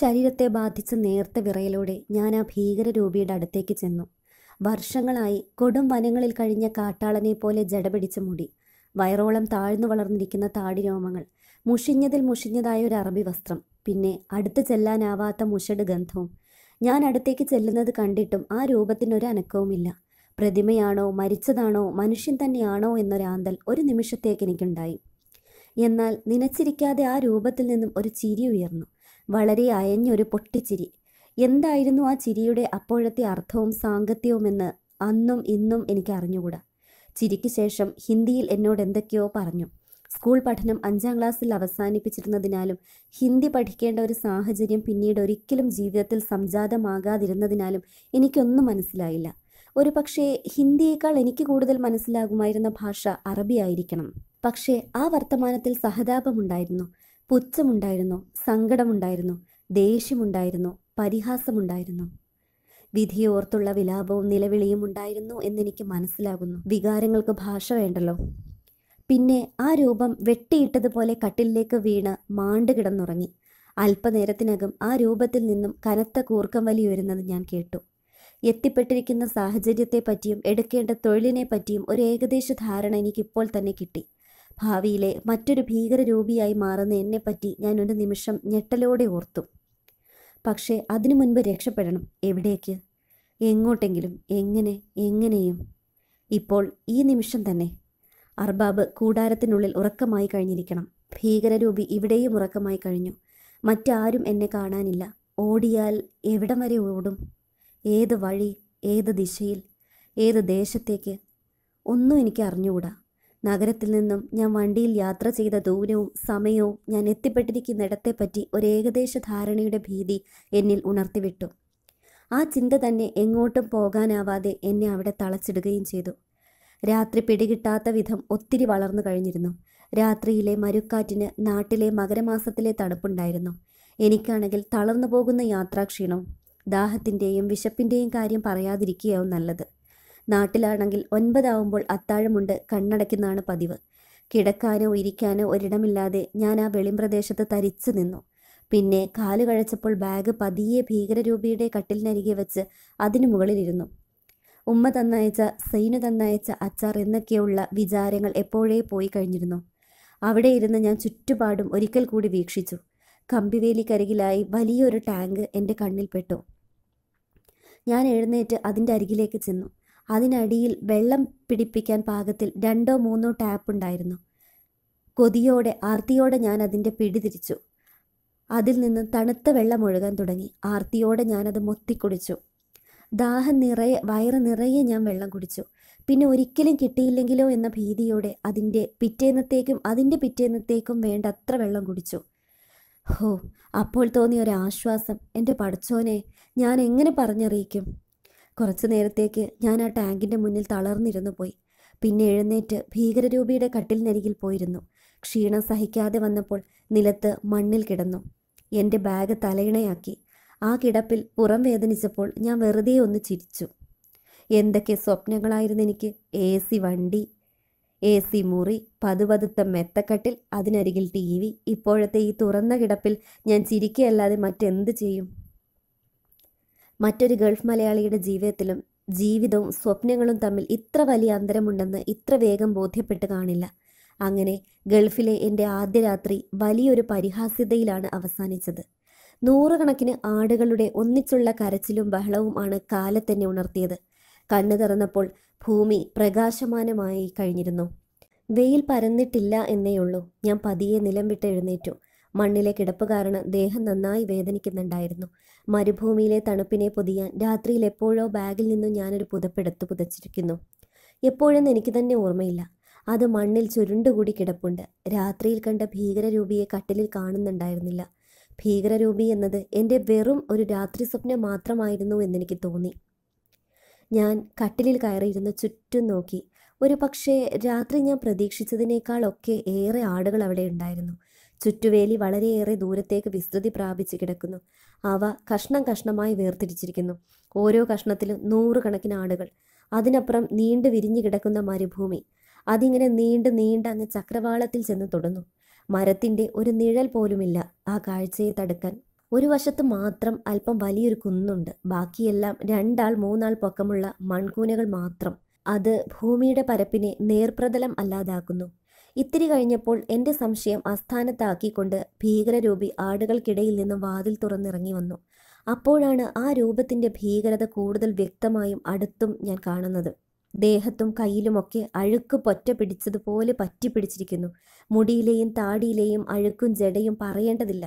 ശരീരത്തെ ബാധിച്ച നേർത്ത വിറയലോടെ ഞാൻ ആ ഭീകരരൂപിയുടെ അടുത്തേക്ക് ചെന്നു വർഷങ്ങളായി കൊടും വനങ്ങളിൽ കഴിഞ്ഞ കാട്ടാളനെ പോലെ ജടപിടിച്ച മുടി വയറോളം താഴ്ന്നു വളർന്നിരിക്കുന്ന താടിരോമങ്ങൾ മുഷിഞ്ഞതിൽ മുഷിഞ്ഞതായ ഒരു അറബി വസ്ത്രം പിന്നെ അടുത്ത് ചെല്ലാനാവാത്ത മുഷട് ഗന്ധവും ഞാൻ അടുത്തേക്ക് ചെല്ലുന്നത് കണ്ടിട്ടും ആ രൂപത്തിനൊരു അനക്കവുമില്ല പ്രതിമയാണോ മരിച്ചതാണോ മനുഷ്യൻ തന്നെയാണോ എന്നൊരാന്തൽ ഒരു നിമിഷത്തേക്ക് എനിക്കുണ്ടായി എന്നാൽ നനച്ചിരിക്കാതെ ആ രൂപത്തിൽ നിന്നും ഒരു ചിരി ഉയർന്നു വളരെ അയഞ്ഞൊരു പൊട്ടിച്ചിരി എന്തായിരുന്നു ആ ചിരിയുടെ അപ്പോഴത്തെ അർത്ഥവും സാങ്കത്യവുമെന്ന് അന്നും ഇന്നും എനിക്ക് അറിഞ്ഞുകൂടാ ചിരിക്ക് ശേഷം ഹിന്ദിയിൽ എന്നോട് എന്തൊക്കെയോ പറഞ്ഞു സ്കൂൾ പഠനം അഞ്ചാം ക്ലാസ്സിൽ അവസാനിപ്പിച്ചിരുന്നതിനാലും ഹിന്ദി പഠിക്കേണ്ട ഒരു സാഹചര്യം പിന്നീട് ഒരിക്കലും ജീവിതത്തിൽ സംജാതമാകാതിരുന്നതിനാലും എനിക്കൊന്നും മനസ്സിലായില്ല ഒരു പക്ഷേ ഹിന്ദിയേക്കാൾ എനിക്ക് കൂടുതൽ മനസ്സിലാകുമായിരുന്ന ഭാഷ അറബിയായിരിക്കണം പക്ഷേ ആ വർത്തമാനത്തിൽ സഹതാപമുണ്ടായിരുന്നു പുച്ഛമുണ്ടായിരുന്നു സങ്കടമുണ്ടായിരുന്നു ദേഷ്യമുണ്ടായിരുന്നു പരിഹാസമുണ്ടായിരുന്നു വിധിയോർത്തുള്ള വിലാപവും നിലവിളിയും ഉണ്ടായിരുന്നു എന്നെനിക്ക് മനസ്സിലാകുന്നു വികാരങ്ങൾക്ക് ഭാഷ വേണ്ടല്ലോ പിന്നെ ആ രൂപം വെട്ടിയിട്ടതുപോലെ കട്ടിലിലേക്ക് വീണ് മാണ്ട് കിടന്നുറങ്ങി അല്പനേരത്തിനകം ആ രൂപത്തിൽ നിന്നും കനത്ത കൂർക്കം വലി വരുന്നത് ഞാൻ കേട്ടു എത്തിപ്പെട്ടിരിക്കുന്ന സാഹചര്യത്തെപ്പറ്റിയും എടുക്കേണ്ട തൊഴിലിനെപ്പറ്റിയും ഒരു ഏകദേശ ധാരണ എനിക്കിപ്പോൾ തന്നെ കിട്ടി ഭാവിയിലെ മറ്റൊരു ഭീകരരൂപിയായി മാറുന്ന എന്നെപ്പറ്റി ഞാൻ ഒരു നിമിഷം ഞെട്ടലോടെ ഓർത്തു പക്ഷേ അതിനു മുൻപ് രക്ഷപ്പെടണം എവിടേക്ക് എങ്ങോട്ടെങ്കിലും എങ്ങനെ എങ്ങനെയും ഇപ്പോൾ ഈ നിമിഷം തന്നെ അർബാബ് കൂടാരത്തിനുള്ളിൽ ഉറക്കമായി കഴിഞ്ഞിരിക്കണം ഭീകരരൂപി ഇവിടെയും ഉറക്കമായി കഴിഞ്ഞു മറ്റാരും എന്നെ കാണാനില്ല ഓടിയാൽ എവിടം വരെ ഓടും ഏത് വഴി ഏത് ദിശയിൽ ഏത് ദേശത്തേക്ക് ഒന്നും എനിക്ക് അറിഞ്ഞുകൂടാ നഗരത്തിൽ നിന്നും ഞാൻ വണ്ടിയിൽ യാത്ര ചെയ്ത ദൂരവും സമയവും ഞാൻ എത്തിപ്പെട്ടിരിക്കുന്നിടത്തെപ്പറ്റി ഒരു ഏകദേശ ധാരണയുടെ ഭീതി എന്നിൽ ഉണർത്തിവിട്ടു ആ ചിന്ത തന്നെ എങ്ങോട്ടും പോകാനാവാതെ എന്നെ അവിടെ തളച്ചിടുകയും ചെയ്തു രാത്രി പിടികിട്ടാത്ത വിധം ഒത്തിരി വളർന്നു കഴിഞ്ഞിരുന്നു രാത്രിയിലെ മരുക്കാറ്റിന് നാട്ടിലെ മകരമാസത്തിലെ തണുപ്പുണ്ടായിരുന്നു എനിക്കാണെങ്കിൽ തളർന്നു പോകുന്ന യാത്രാക്ഷീണവും ദാഹത്തിൻ്റെയും വിശപ്പിൻ്റെയും കാര്യം പറയാതിരിക്കുകയാവും നല്ലത് നാട്ടിലാണെങ്കിൽ ഒൻപതാവുമ്പോൾ അത്താഴമുണ്ട് കണ്ണടയ്ക്കുന്നതാണ് പതിവ് കിടക്കാനോ ഇരിക്കാനോ ഒരിടമില്ലാതെ ഞാൻ ആ വെളിമ്പ്രദേശത്ത് തരിച്ചു നിന്നു പിന്നെ കാല് കഴിച്ചപ്പോൾ ബാഗ് പതിയെ ഭീകരരൂപിയുടെ കട്ടിലിനരികെ വെച്ച് അതിനു മുകളിലിരുന്നു ഉമ്മ തന്നയച്ച സൈനു തന്നയച്ച അച്ചാർ എന്നൊക്കെയുള്ള വിചാരങ്ങൾ എപ്പോഴേ പോയി കഴിഞ്ഞിരുന്നു അവിടെ ഇരുന്ന് ഞാൻ ചുറ്റുപാടും ഒരിക്കൽ കൂടി വീക്ഷിച്ചു കമ്പിവേലിക്കരികിലായി വലിയൊരു ടാങ്ക് എൻ്റെ കണ്ണിൽപ്പെട്ടു ഞാൻ എഴുന്നേറ്റ് അതിൻ്റെ അരികിലേക്ക് ചെന്നു അതിനടിയിൽ വെള്ളം പിടിപ്പിക്കാൻ പാകത്തിൽ രണ്ടോ മൂന്നോ ടാപ്പ് ഉണ്ടായിരുന്നു കൊതിയോടെ ആർത്തിയോടെ ഞാൻ അതിൻ്റെ പിടി തിരിച്ചു അതിൽ നിന്ന് തണുത്ത വെള്ളം ഒഴുകാൻ തുടങ്ങി ആർത്തിയോടെ ഞാനത് കുടിച്ചു ദാഹം നിറയെ വയറ് നിറയെ ഞാൻ വെള്ളം കുടിച്ചു പിന്നെ ഒരിക്കലും കിട്ടിയില്ലെങ്കിലോ എന്ന ഭീതിയോടെ അതിൻ്റെ പിറ്റേന്നത്തേക്കും അതിൻ്റെ പിറ്റേന്നത്തേക്കും വേണ്ട അത്ര വെള്ളം കുടിച്ചു ഹോ അപ്പോൾ തോന്നിയ ആശ്വാസം എൻ്റെ പഠിച്ചോനെ ഞാൻ എങ്ങനെ പറഞ്ഞറിയിക്കും കുറച്ചു നേരത്തേക്ക് ഞാൻ ആ ടാങ്കിൻ്റെ മുന്നിൽ തളർന്നിരുന്നു പോയി പിന്നെ എഴുന്നേറ്റ് ഭീകരരൂപിയുടെ കട്ടിലിനരികിൽ പോയിരുന്നു ക്ഷീണം സഹിക്കാതെ വന്നപ്പോൾ നിലത്ത് മണ്ണിൽ കിടന്നു എൻ്റെ ബാഗ് തലയിണയാക്കി ആ കിടപ്പിൽ പുറം വേദനിച്ചപ്പോൾ ഞാൻ വെറുതെ ഒന്ന് ചിരിച്ചു എന്തൊക്കെ സ്വപ്നങ്ങളായിരുന്നു എനിക്ക് എ സി വണ്ടി എ സി മുറി പതുപതുത്ത മെത്തക്കട്ടിൽ അതിനരികിൽ ടി വി ഇപ്പോഴത്തെ ഈ തുറന്ന കിടപ്പിൽ ഞാൻ ചിരിക്കുകയല്ലാതെ മറ്റെന്ത് ചെയ്യും മറ്റൊരു ഗൾഫ് മലയാളിയുടെ ജീവിതത്തിലും ജീവിതവും സ്വപ്നങ്ങളും തമ്മിൽ ഇത്ര വലിയ അന്തരമുണ്ടെന്ന് ഇത്ര വേഗം ബോധ്യപ്പെട്ട് കാണില്ല അങ്ങനെ ഗൾഫിലെ എൻ്റെ ആദ്യ രാത്രി വലിയൊരു പരിഹാസ്യതയിലാണ് അവസാനിച്ചത് നൂറുകണക്കിന് ആടുകളുടെ ഒന്നിച്ചുള്ള കരച്ചിലും ബഹളവും ആണ് കാലത്തന്നെ ഉണർത്തിയത് കണ്ണു തുറന്നപ്പോൾ ഭൂമി പ്രകാശമാനമായി കഴിഞ്ഞിരുന്നു വെയിൽ പരന്നിട്ടില്ല എന്നേയുള്ളൂ ഞാൻ പതിയെ നിലം വിട്ട് എഴുന്നേറ്റു മണ്ണിലെ കിടപ്പ് കാരണം ദേഹം നന്നായി വേദനിക്കുന്നുണ്ടായിരുന്നു മരുഭൂമിയിലെ തണുപ്പിനെ പൊതിയാൻ രാത്രിയിൽ എപ്പോഴോ ബാഗിൽ നിന്നും ഞാനൊരു പുതപ്പെടുത്തു പുതച്ചിരിക്കുന്നു എപ്പോഴും എനിക്ക് തന്നെ ഓർമ്മയില്ല അത് മണ്ണിൽ ചുരുണ്ടുകൂടി കിടപ്പുണ്ട് രാത്രിയിൽ കണ്ട ഭീകരരൂപിയെ കട്ടിലിൽ കാണുന്നുണ്ടായിരുന്നില്ല ഭീകരരൂപി എന്നത് എൻ്റെ വെറും ഒരു രാത്രി സ്വപ്നം മാത്രമായിരുന്നു എന്നെനിക്ക് തോന്നി ഞാൻ കട്ടിലിൽ കയറിയിരുന്ന് ചുറ്റും നോക്കി ഒരു പക്ഷേ രാത്രി ഞാൻ പ്രതീക്ഷിച്ചതിനേക്കാളൊക്കെ ഏറെ ആടുകൾ അവിടെ ഉണ്ടായിരുന്നു ചുറ്റുവേലി വളരെയേറെ ദൂരത്തേക്ക് വിസ്തൃതി പ്രാപിച്ചു കിടക്കുന്നു അവ കഷ്ണം കഷ്ണമായി വേർതിരിച്ചിരിക്കുന്നു ഓരോ കഷ്ണത്തിലും നൂറുകണക്കിന് ആടുകൾ അതിനപ്പുറം നീണ്ടു വിരിഞ്ഞു കിടക്കുന്ന മരുഭൂമി അതിങ്ങനെ നീണ്ടു നീണ്ട അങ്ങ് ചക്രവാളത്തിൽ ചെന്ന് തൊടുന്നു മരത്തിൻ്റെ ഒരു നിഴൽ പോലുമില്ല ആ കാഴ്ചയെ തടുക്കാൻ ഒരു വശത്ത് മാത്രം അല്പം വലിയൊരു കുന്നുണ്ട് ബാക്കിയെല്ലാം രണ്ടാൾ മൂന്നാൾ പൊക്കമുള്ള മൺകൂനകൾ മാത്രം അത് ഭൂമിയുടെ പരപ്പിനെ നേർപ്രതലം അല്ലാതാക്കുന്നു ഇത്തിരി കഴിഞ്ഞപ്പോൾ എൻ്റെ സംശയം ആസ്ഥാനത്താക്കിക്കൊണ്ട് ഭീകരരൂപി ആടുകൾക്കിടയിൽ നിന്ന് വാതിൽ തുറന്നിറങ്ങി വന്നു അപ്പോഴാണ് ആ രൂപത്തിൻ്റെ ഭീകരത കൂടുതൽ വ്യക്തമായും അടുത്തും ഞാൻ കാണുന്നത് ദേഹത്തും കയ്യിലുമൊക്കെ അഴുക്ക് പൊറ്റ പിടിച്ചതുപോലെ പറ്റി പിടിച്ചിരിക്കുന്നു മുടിയിലെയും താടിയിലെയും അഴുക്കും ജടയും പറയേണ്ടതില്ല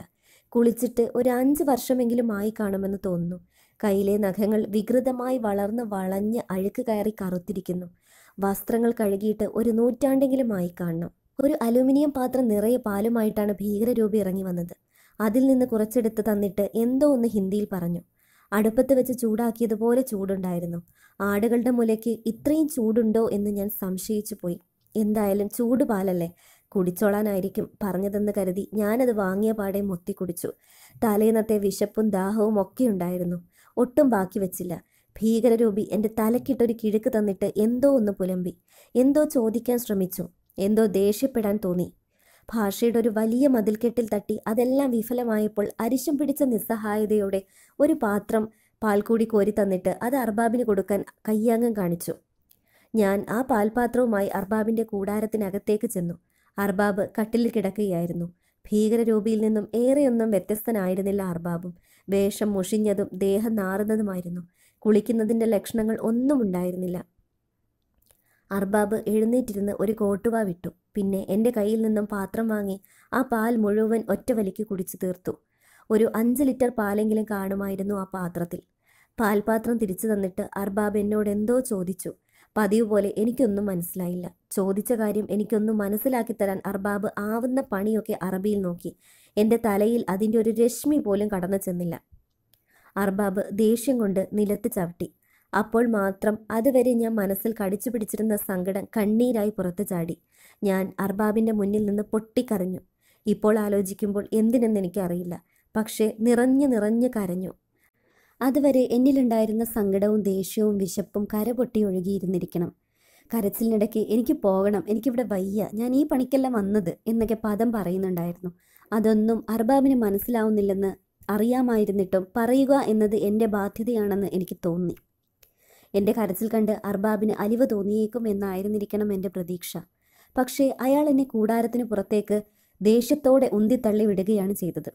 കുളിച്ചിട്ട് ഒരു അഞ്ച് വർഷമെങ്കിലും ആയി കാണുമെന്ന് തോന്നുന്നു കയ്യിലെ നഖങ്ങൾ വികൃതമായി വളർന്ന് വളഞ്ഞ് അഴുക്ക് കയറി കറുത്തിരിക്കുന്നു വസ്ത്രങ്ങൾ കഴുകിയിട്ട് ഒരു നൂറ്റാണ്ടെങ്കിലും ആയി കാണണം ഒരു അലുമിനിയം പാത്രം നിറയെ പാലുമായിട്ടാണ് ഭീകരരൂപി ഇറങ്ങി വന്നത് അതിൽ നിന്ന് കുറച്ചെടുത്ത് തന്നിട്ട് എന്തോ ഒന്ന് ഹിന്ദിയിൽ പറഞ്ഞു അടുപ്പത്ത് വെച്ച് ചൂടാക്കിയതുപോലെ ചൂടുണ്ടായിരുന്നു ആടുകളുടെ മുലയ്ക്ക് ഇത്രയും ചൂടുണ്ടോ എന്ന് ഞാൻ സംശയിച്ചു പോയി എന്തായാലും ചൂട് പാലല്ലേ കുടിച്ചോളാനായിരിക്കും പറഞ്ഞതെന്ന് കരുതി ഞാനത് വാങ്ങിയ പാടെ മൊത്തി കുടിച്ചു തലേന്നത്തെ വിശപ്പും ദാഹവും ഒക്കെ ഉണ്ടായിരുന്നു ഒട്ടും ബാക്കി വെച്ചില്ല ഭീകരരൂപി എൻ്റെ തലക്കിട്ടൊരു കിഴക്ക് തന്നിട്ട് എന്തോ ഒന്ന് പുലമ്പി എന്തോ ചോദിക്കാൻ ശ്രമിച്ചു എന്തോ ദേഷ്യപ്പെടാൻ തോന്നി ഭാഷയുടെ ഒരു വലിയ മതിൽക്കെട്ടിൽ തട്ടി അതെല്ലാം വിഫലമായപ്പോൾ അരിശം പിടിച്ച നിസ്സഹായതയോടെ ഒരു പാത്രം പാൽ കൂടി കോരി തന്നിട്ട് അത് അർബാബിന് കൊടുക്കാൻ കയ്യാങ്ങം കാണിച്ചു ഞാൻ ആ പാൽപാത്രവുമായി അർബാബിന്റെ കൂടാരത്തിനകത്തേക്ക് ചെന്നു അർബാബ് കട്ടിലിൽ കിടക്കുകയായിരുന്നു ഭീകരരൂപിയിൽ നിന്നും ഏറെയൊന്നും വ്യത്യസ്തനായിരുന്നില്ല അർബാബും വേഷം മുഷിഞ്ഞതും ദേഹം നാറുന്നതുമായിരുന്നു കുളിക്കുന്നതിൻ്റെ ലക്ഷണങ്ങൾ ഒന്നും ഉണ്ടായിരുന്നില്ല അർബാബ് എഴുന്നേറ്റിരുന്ന് ഒരു കോട്ടുവ വിട്ടു പിന്നെ എൻ്റെ കയ്യിൽ നിന്നും പാത്രം വാങ്ങി ആ പാൽ മുഴുവൻ ഒറ്റ വലിക്ക് കുടിച്ചു തീർത്തു ഒരു അഞ്ച് ലിറ്റർ പാലെങ്കിലും കാണുമായിരുന്നു ആ പാത്രത്തിൽ പാൽപാത്രം തിരിച്ചു തന്നിട്ട് അർബാബ് എന്നോട് എന്തോ ചോദിച്ചു പതിവ് പോലെ എനിക്കൊന്നും മനസ്സിലായില്ല ചോദിച്ച കാര്യം എനിക്കൊന്നും മനസ്സിലാക്കി തരാൻ അർബാബ് ആവുന്ന പണിയൊക്കെ അറബിയിൽ നോക്കി എൻ്റെ തലയിൽ അതിൻ്റെ ഒരു രശ്മി പോലും കടന്നു ചെന്നില്ല അർബാബ് ദേഷ്യം കൊണ്ട് നിലത്ത് ചവിട്ടി അപ്പോൾ മാത്രം അതുവരെ ഞാൻ മനസ്സിൽ കടിച്ചു പിടിച്ചിരുന്ന സങ്കടം കണ്ണീരായി പുറത്തു ചാടി ഞാൻ അർബാബിൻ്റെ മുന്നിൽ നിന്ന് പൊട്ടിക്കരഞ്ഞു ഇപ്പോൾ ആലോചിക്കുമ്പോൾ എന്തിനെന്ന് എനിക്കറിയില്ല പക്ഷേ നിറഞ്ഞു നിറഞ്ഞു കരഞ്ഞു അതുവരെ എന്നിലുണ്ടായിരുന്ന സങ്കടവും ദേഷ്യവും വിശപ്പും പൊട്ടി ഒഴുകിയിരുന്നിരിക്കണം കരച്ചിലിനിടയ്ക്ക് എനിക്ക് പോകണം എനിക്കിവിടെ വയ്യ ഞാൻ ഈ പണിക്കല്ല വന്നത് എന്നൊക്കെ പദം പറയുന്നുണ്ടായിരുന്നു അതൊന്നും അർബാബിന് മനസ്സിലാവുന്നില്ലെന്ന് അറിയാമായിരുന്നിട്ടും പറയുക എന്നത് എൻ്റെ ബാധ്യതയാണെന്ന് എനിക്ക് തോന്നി എൻ്റെ കരച്ചിൽ കണ്ട് അർബാബിന് അലിവ് തോന്നിയേക്കും എന്നായിരുന്നിരിക്കണം എൻ്റെ പ്രതീക്ഷ പക്ഷേ അയാൾ എന്നെ കൂടാരത്തിന് പുറത്തേക്ക് ദേഷ്യത്തോടെ ഉന്തിത്തള്ളി വിടുകയാണ് ചെയ്തത്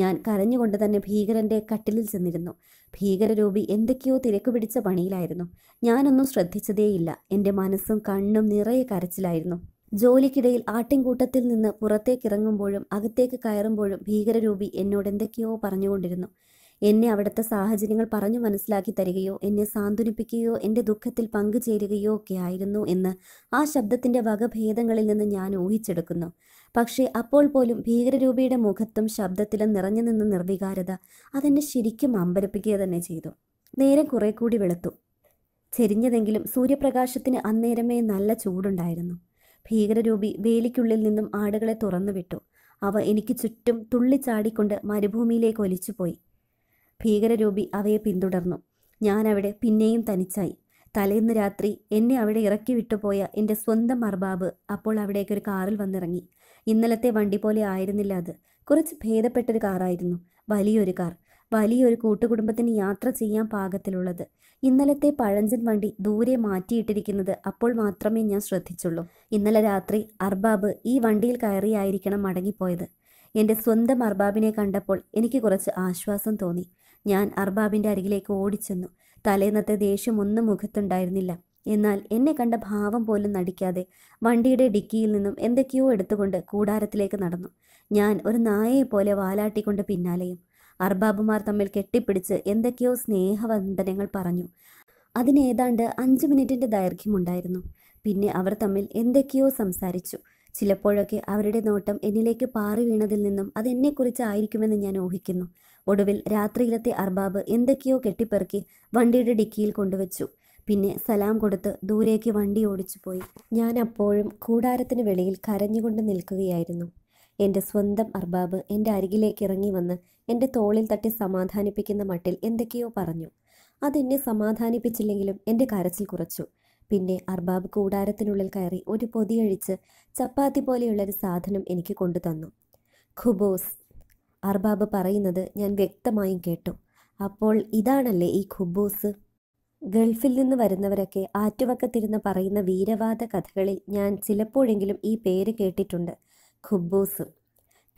ഞാൻ കരഞ്ഞുകൊണ്ട് തന്നെ ഭീകരന്റെ കട്ടിലിൽ ചെന്നിരുന്നു ഭീകരരൂപി എന്തൊക്കെയോ തിരക്ക് പിടിച്ച പണിയിലായിരുന്നു ഞാനൊന്നും ശ്രദ്ധിച്ചതേയില്ല എൻ്റെ മനസ്സും കണ്ണും നിറയെ കരച്ചിലായിരുന്നു ജോലിക്കിടയിൽ ആട്ടിൻകൂട്ടത്തിൽ നിന്ന് പുറത്തേക്കിറങ്ങുമ്പോഴും അകത്തേക്ക് കയറുമ്പോഴും ഭീകരരൂപി എന്നോട് എന്തൊക്കെയോ പറഞ്ഞുകൊണ്ടിരുന്നു എന്നെ അവിടുത്തെ സാഹചര്യങ്ങൾ പറഞ്ഞു മനസ്സിലാക്കി തരികയോ എന്നെ സാന്ത്വനിപ്പിക്കുകയോ എൻ്റെ ദുഃഖത്തിൽ പങ്കുചേരുകയോ ഒക്കെ ആയിരുന്നു എന്ന് ആ ശബ്ദത്തിൻ്റെ വകഭേദങ്ങളിൽ നിന്ന് ഞാൻ ഊഹിച്ചെടുക്കുന്നു പക്ഷേ അപ്പോൾ പോലും ഭീകരരൂപിയുടെ മുഖത്തും ശബ്ദത്തിലും നിറഞ്ഞു നിന്ന നിർവികാരത അതെന്നെ ശരിക്കും അമ്പരപ്പിക്കുക തന്നെ ചെയ്തു നേരം കുറെ കൂടി വെളുത്തു ചെരിഞ്ഞതെങ്കിലും സൂര്യപ്രകാശത്തിന് അന്നേരമേ നല്ല ചൂടുണ്ടായിരുന്നു ഭീകരരൂപി വേലിക്കുള്ളിൽ നിന്നും ആടുകളെ തുറന്നു വിട്ടു അവ എനിക്ക് ചുറ്റും തുള്ളിച്ചാടിക്കൊണ്ട് മരുഭൂമിയിലേക്ക് ഒലിച്ചുപോയി ഭീകരരൂപി അവയെ പിന്തുടർന്നു ഞാനവിടെ പിന്നെയും തനിച്ചായി തലേന്ന് രാത്രി എന്നെ അവിടെ ഇറക്കി വിട്ടുപോയ എൻ്റെ സ്വന്തം മർബാബ് അപ്പോൾ അവിടേക്ക് ഒരു കാറിൽ വന്നിറങ്ങി ഇന്നലത്തെ വണ്ടി പോലെ ആയിരുന്നില്ല അത് കുറച്ച് ഭേദപ്പെട്ടൊരു കാറായിരുന്നു വലിയൊരു കാർ വലിയൊരു കൂട്ടുകുടുംബത്തിന് യാത്ര ചെയ്യാൻ പാകത്തിലുള്ളത് ഇന്നലത്തെ പഴഞ്ചൻ വണ്ടി ദൂരെ മാറ്റിയിട്ടിരിക്കുന്നത് അപ്പോൾ മാത്രമേ ഞാൻ ശ്രദ്ധിച്ചുള്ളൂ ഇന്നലെ രാത്രി അർബാബ് ഈ വണ്ടിയിൽ കയറിയായിരിക്കണം മടങ്ങിപ്പോയത് എൻ്റെ സ്വന്തം അർബാബിനെ കണ്ടപ്പോൾ എനിക്ക് കുറച്ച് ആശ്വാസം തോന്നി ഞാൻ അർബാബിൻ്റെ അരികിലേക്ക് ഓടിച്ചെന്നു തലേന്നത്തെ ദേഷ്യം ഒന്നും മുഖത്തുണ്ടായിരുന്നില്ല എന്നാൽ എന്നെ കണ്ട ഭാവം പോലും നടിക്കാതെ വണ്ടിയുടെ ഡിക്കിയിൽ നിന്നും എന്തൊക്കെയോ എടുത്തുകൊണ്ട് കൂടാരത്തിലേക്ക് നടന്നു ഞാൻ ഒരു നായയെപ്പോലെ പോലെ വാലാട്ടിക്കൊണ്ട് പിന്നാലെയും അർബാബുമാർ തമ്മിൽ കെട്ടിപ്പിടിച്ച് എന്തൊക്കെയോ സ്നേഹവന്ദനങ്ങൾ പറഞ്ഞു അതിനേതാണ്ട് അഞ്ച് മിനിറ്റിൻ്റെ ദൈർഘ്യമുണ്ടായിരുന്നു പിന്നെ അവർ തമ്മിൽ എന്തൊക്കെയോ സംസാരിച്ചു ചിലപ്പോഴൊക്കെ അവരുടെ നോട്ടം എന്നിലേക്ക് പാറി വീണതിൽ നിന്നും അതെന്നെക്കുറിച്ചായിരിക്കുമെന്ന് ഞാൻ ഊഹിക്കുന്നു ഒടുവിൽ രാത്രിയിലത്തെ അർബാബ് എന്തൊക്കെയോ കെട്ടിപ്പെറുക്കി വണ്ടിയുടെ ഡിക്കിയിൽ കൊണ്ടുവച്ചു പിന്നെ സലാം കൊടുത്ത് ദൂരേക്ക് വണ്ടി ഓടിച്ചു പോയി ഞാൻ അപ്പോഴും കൂടാരത്തിന് വെളിയിൽ കരഞ്ഞുകൊണ്ട് നിൽക്കുകയായിരുന്നു എൻ്റെ സ്വന്തം അർബാബ് എൻ്റെ അരികിലേക്ക് ഇറങ്ങി വന്ന് എൻ്റെ തോളിൽ തട്ടി സമാധാനിപ്പിക്കുന്ന മട്ടിൽ എന്തൊക്കെയോ പറഞ്ഞു അതെന്നെ സമാധാനിപ്പിച്ചില്ലെങ്കിലും എൻ്റെ കരച്ചിൽ കുറച്ചു പിന്നെ അർബാബ് കൂടാരത്തിനുള്ളിൽ കയറി ഒരു പൊതിയഴിച്ച് ചപ്പാത്തി പോലെയുള്ളൊരു സാധനം എനിക്ക് കൊണ്ടുതന്നു ഖുബോസ് അർബാബ് പറയുന്നത് ഞാൻ വ്യക്തമായും കേട്ടു അപ്പോൾ ഇതാണല്ലേ ഈ ഖുബൂസ് ഗൾഫിൽ നിന്ന് വരുന്നവരൊക്കെ ആറ്റുവക്കത്തിരുന്ന് പറയുന്ന വീരവാദ കഥകളിൽ ഞാൻ ചിലപ്പോഴെങ്കിലും ഈ പേര് കേട്ടിട്ടുണ്ട് ഖുബൂസ്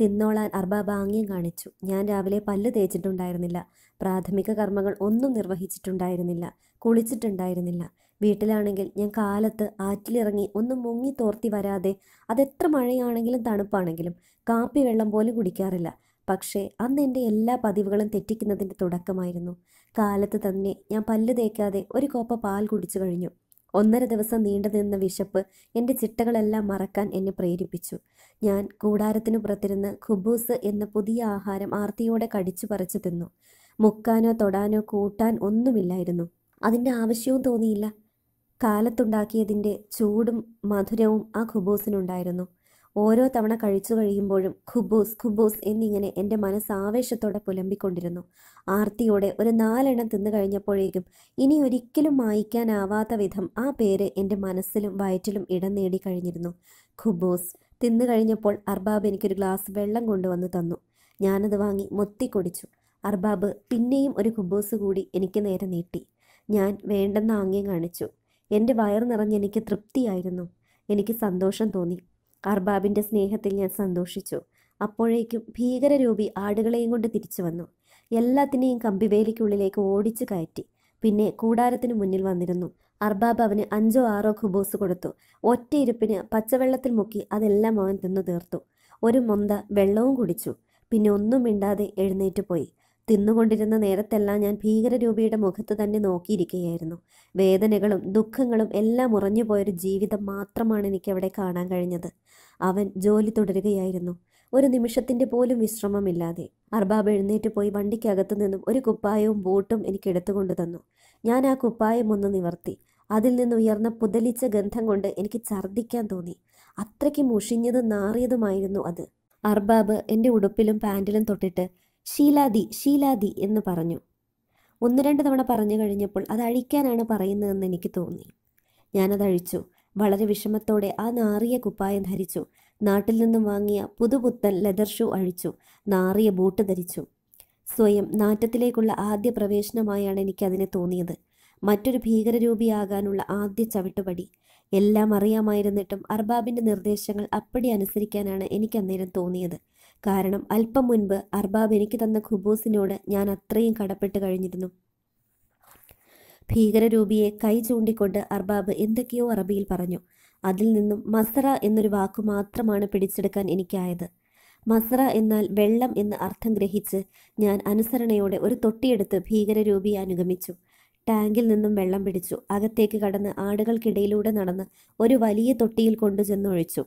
തിന്നോളാൻ അർബാബ് ആംഗ്യം കാണിച്ചു ഞാൻ രാവിലെ പല്ല് തേച്ചിട്ടുണ്ടായിരുന്നില്ല പ്രാഥമിക കർമ്മങ്ങൾ ഒന്നും നിർവഹിച്ചിട്ടുണ്ടായിരുന്നില്ല കുളിച്ചിട്ടുണ്ടായിരുന്നില്ല വീട്ടിലാണെങ്കിൽ ഞാൻ കാലത്ത് ആറ്റിലിറങ്ങി ഒന്ന് മുങ്ങി തോർത്തി വരാതെ അതെത്ര മഴയാണെങ്കിലും തണുപ്പാണെങ്കിലും കാപ്പി വെള്ളം പോലും കുടിക്കാറില്ല പക്ഷേ അന്ന് എൻ്റെ എല്ലാ പതിവുകളും തെറ്റിക്കുന്നതിൻ്റെ തുടക്കമായിരുന്നു കാലത്ത് തന്നെ ഞാൻ പല്ല് തേക്കാതെ ഒരു കോപ്പ പാൽ കുടിച്ചു കഴിഞ്ഞു ഒന്നര ദിവസം നീണ്ടു നിന്ന വിശപ്പ് എൻ്റെ ചിട്ടകളെല്ലാം മറക്കാൻ എന്നെ പ്രേരിപ്പിച്ചു ഞാൻ കൂടാരത്തിനു പുറത്തിരുന്ന് ഖുബൂസ് എന്ന പുതിയ ആഹാരം ആർത്തിയോടെ കടിച്ചു പറിച്ചു തിന്നു മുക്കാനോ തൊടാനോ കൂട്ടാൻ ഒന്നുമില്ലായിരുന്നു അതിൻ്റെ ആവശ്യവും തോന്നിയില്ല കാലത്തുണ്ടാക്കിയതിൻ്റെ ചൂടും മധുരവും ആ ഖുബൂസിനുണ്ടായിരുന്നു ഓരോ തവണ കഴിച്ചു കഴിയുമ്പോഴും ഖുബൂസ് ഖുബൂസ് എന്നിങ്ങനെ എൻ്റെ മനസ്സ് ആവേശത്തോടെ പുലമ്പിക്കൊണ്ടിരുന്നു ആർത്തിയോടെ ഒരു നാലെണ്ണം തിന്നു കഴിഞ്ഞപ്പോഴേക്കും ഇനി ഒരിക്കലും മായ്ക്കാനാവാത്ത വിധം ആ പേര് എൻ്റെ മനസ്സിലും വയറ്റിലും ഇടം നേടി കഴിഞ്ഞിരുന്നു ഖുബൂസ് തിന്നു കഴിഞ്ഞപ്പോൾ അർബാബ് എനിക്കൊരു ഗ്ലാസ് വെള്ളം കൊണ്ടുവന്ന് തന്നു ഞാനത് വാങ്ങി മൊത്തി കുടിച്ചു അർബാബ് പിന്നെയും ഒരു ഖുബൂസ് കൂടി എനിക്ക് നേരെ നീട്ടി ഞാൻ വേണ്ടെന്ന ആംഗ്യം കാണിച്ചു എൻ്റെ വയർ നിറഞ്ഞെനിക്ക് തൃപ്തിയായിരുന്നു എനിക്ക് സന്തോഷം തോന്നി അർബാബിൻ്റെ സ്നേഹത്തിൽ ഞാൻ സന്തോഷിച്ചു അപ്പോഴേക്കും ഭീകരരൂപി ആടുകളെയും കൊണ്ട് തിരിച്ചു വന്നു എല്ലാത്തിനെയും കമ്പിവേലിക്കുള്ളിലേക്ക് ഓടിച്ചു കയറ്റി പിന്നെ കൂടാരത്തിന് മുന്നിൽ വന്നിരുന്നു അർബാബ് അവന് അഞ്ചോ ആറോ ഖുബൂസ് കൊടുത്തു ഒറ്റയിരുപ്പിന് പച്ചവെള്ളത്തിൽ മുക്കി അതെല്ലാം അവൻ തിന്നു തീർത്തു ഒരു മൊന്ത വെള്ളവും കുടിച്ചു പിന്നെ ഒന്നും മിണ്ടാതെ എഴുന്നേറ്റ് പോയി തിന്നുകൊണ്ടിരുന്ന നേരത്തെല്ലാം ഞാൻ ഭീകരരൂപിയുടെ മുഖത്ത് തന്നെ നോക്കിയിരിക്കുകയായിരുന്നു വേദനകളും ദുഃഖങ്ങളും എല്ലാം പോയൊരു ജീവിതം മാത്രമാണ് എനിക്കവിടെ കാണാൻ കഴിഞ്ഞത് അവൻ ജോലി തുടരുകയായിരുന്നു ഒരു നിമിഷത്തിൻ്റെ പോലും വിശ്രമമില്ലാതെ അർബാബ് എഴുന്നേറ്റ് പോയി വണ്ടിക്കകത്തു നിന്നും ഒരു കുപ്പായവും ബൂട്ടും എനിക്ക് എടുത്തുകൊണ്ട് തന്നു ഞാൻ ആ കുപ്പായം ഒന്ന് നിവർത്തി അതിൽ ഉയർന്ന പുതലിച്ച ഗന്ധം കൊണ്ട് എനിക്ക് ഛർദ്ദിക്കാൻ തോന്നി അത്രയ്ക്ക് മുഷിഞ്ഞതും നാറിയതുമായിരുന്നു അത് അർബാബ് എൻ്റെ ഉടുപ്പിലും പാൻറ്റിലും തൊട്ടിട്ട് ശീലാദി ശീലാദി എന്ന് പറഞ്ഞു ഒന്ന് രണ്ട് തവണ പറഞ്ഞു കഴിഞ്ഞപ്പോൾ അത് അഴിക്കാനാണ് പറയുന്നതെന്ന് എനിക്ക് തോന്നി ഞാനത് അഴിച്ചു വളരെ വിഷമത്തോടെ ആ നാറിയ കുപ്പായം ധരിച്ചു നാട്ടിൽ നിന്നും വാങ്ങിയ പുതുപുത്തൻ ലെതർ ഷൂ അഴിച്ചു നാറിയ ബൂട്ട് ധരിച്ചു സ്വയം നാറ്റത്തിലേക്കുള്ള ആദ്യ പ്രവേശനമായാണ് എനിക്കതിനെ തോന്നിയത് മറ്റൊരു ഭീകരരൂപിയാകാനുള്ള ആദ്യ ചവിട്ടുപടി എല്ലാം അറിയാമായിരുന്നിട്ടും അർബാബിൻ്റെ നിർദ്ദേശങ്ങൾ അപ്പടി അനുസരിക്കാനാണ് എനിക്ക് അന്നേരം തോന്നിയത് കാരണം അല്പം മുൻപ് അർബാബ് എനിക്ക് തന്ന ഖുബൂസിനോട് ഞാൻ അത്രയും കടപ്പെട്ട് കഴിഞ്ഞിരുന്നു ഭീകരരൂപിയെ കൈ ചൂണ്ടിക്കൊണ്ട് അർബാബ് എന്തൊക്കെയോ അറബിയിൽ പറഞ്ഞു അതിൽ നിന്നും മസറ എന്നൊരു വാക്കു മാത്രമാണ് പിടിച്ചെടുക്കാൻ എനിക്കായത് മസറ എന്നാൽ വെള്ളം എന്ന് അർത്ഥം ഗ്രഹിച്ച് ഞാൻ അനുസരണയോടെ ഒരു തൊട്ടിയെടുത്ത് ഭീകരരൂപിയെ അനുഗമിച്ചു ടാങ്കിൽ നിന്നും വെള്ളം പിടിച്ചു അകത്തേക്ക് കടന്ന് ആടുകൾക്കിടയിലൂടെ നടന്ന് ഒരു വലിയ തൊട്ടിയിൽ കൊണ്ടുചെന്നൊഴിച്ചു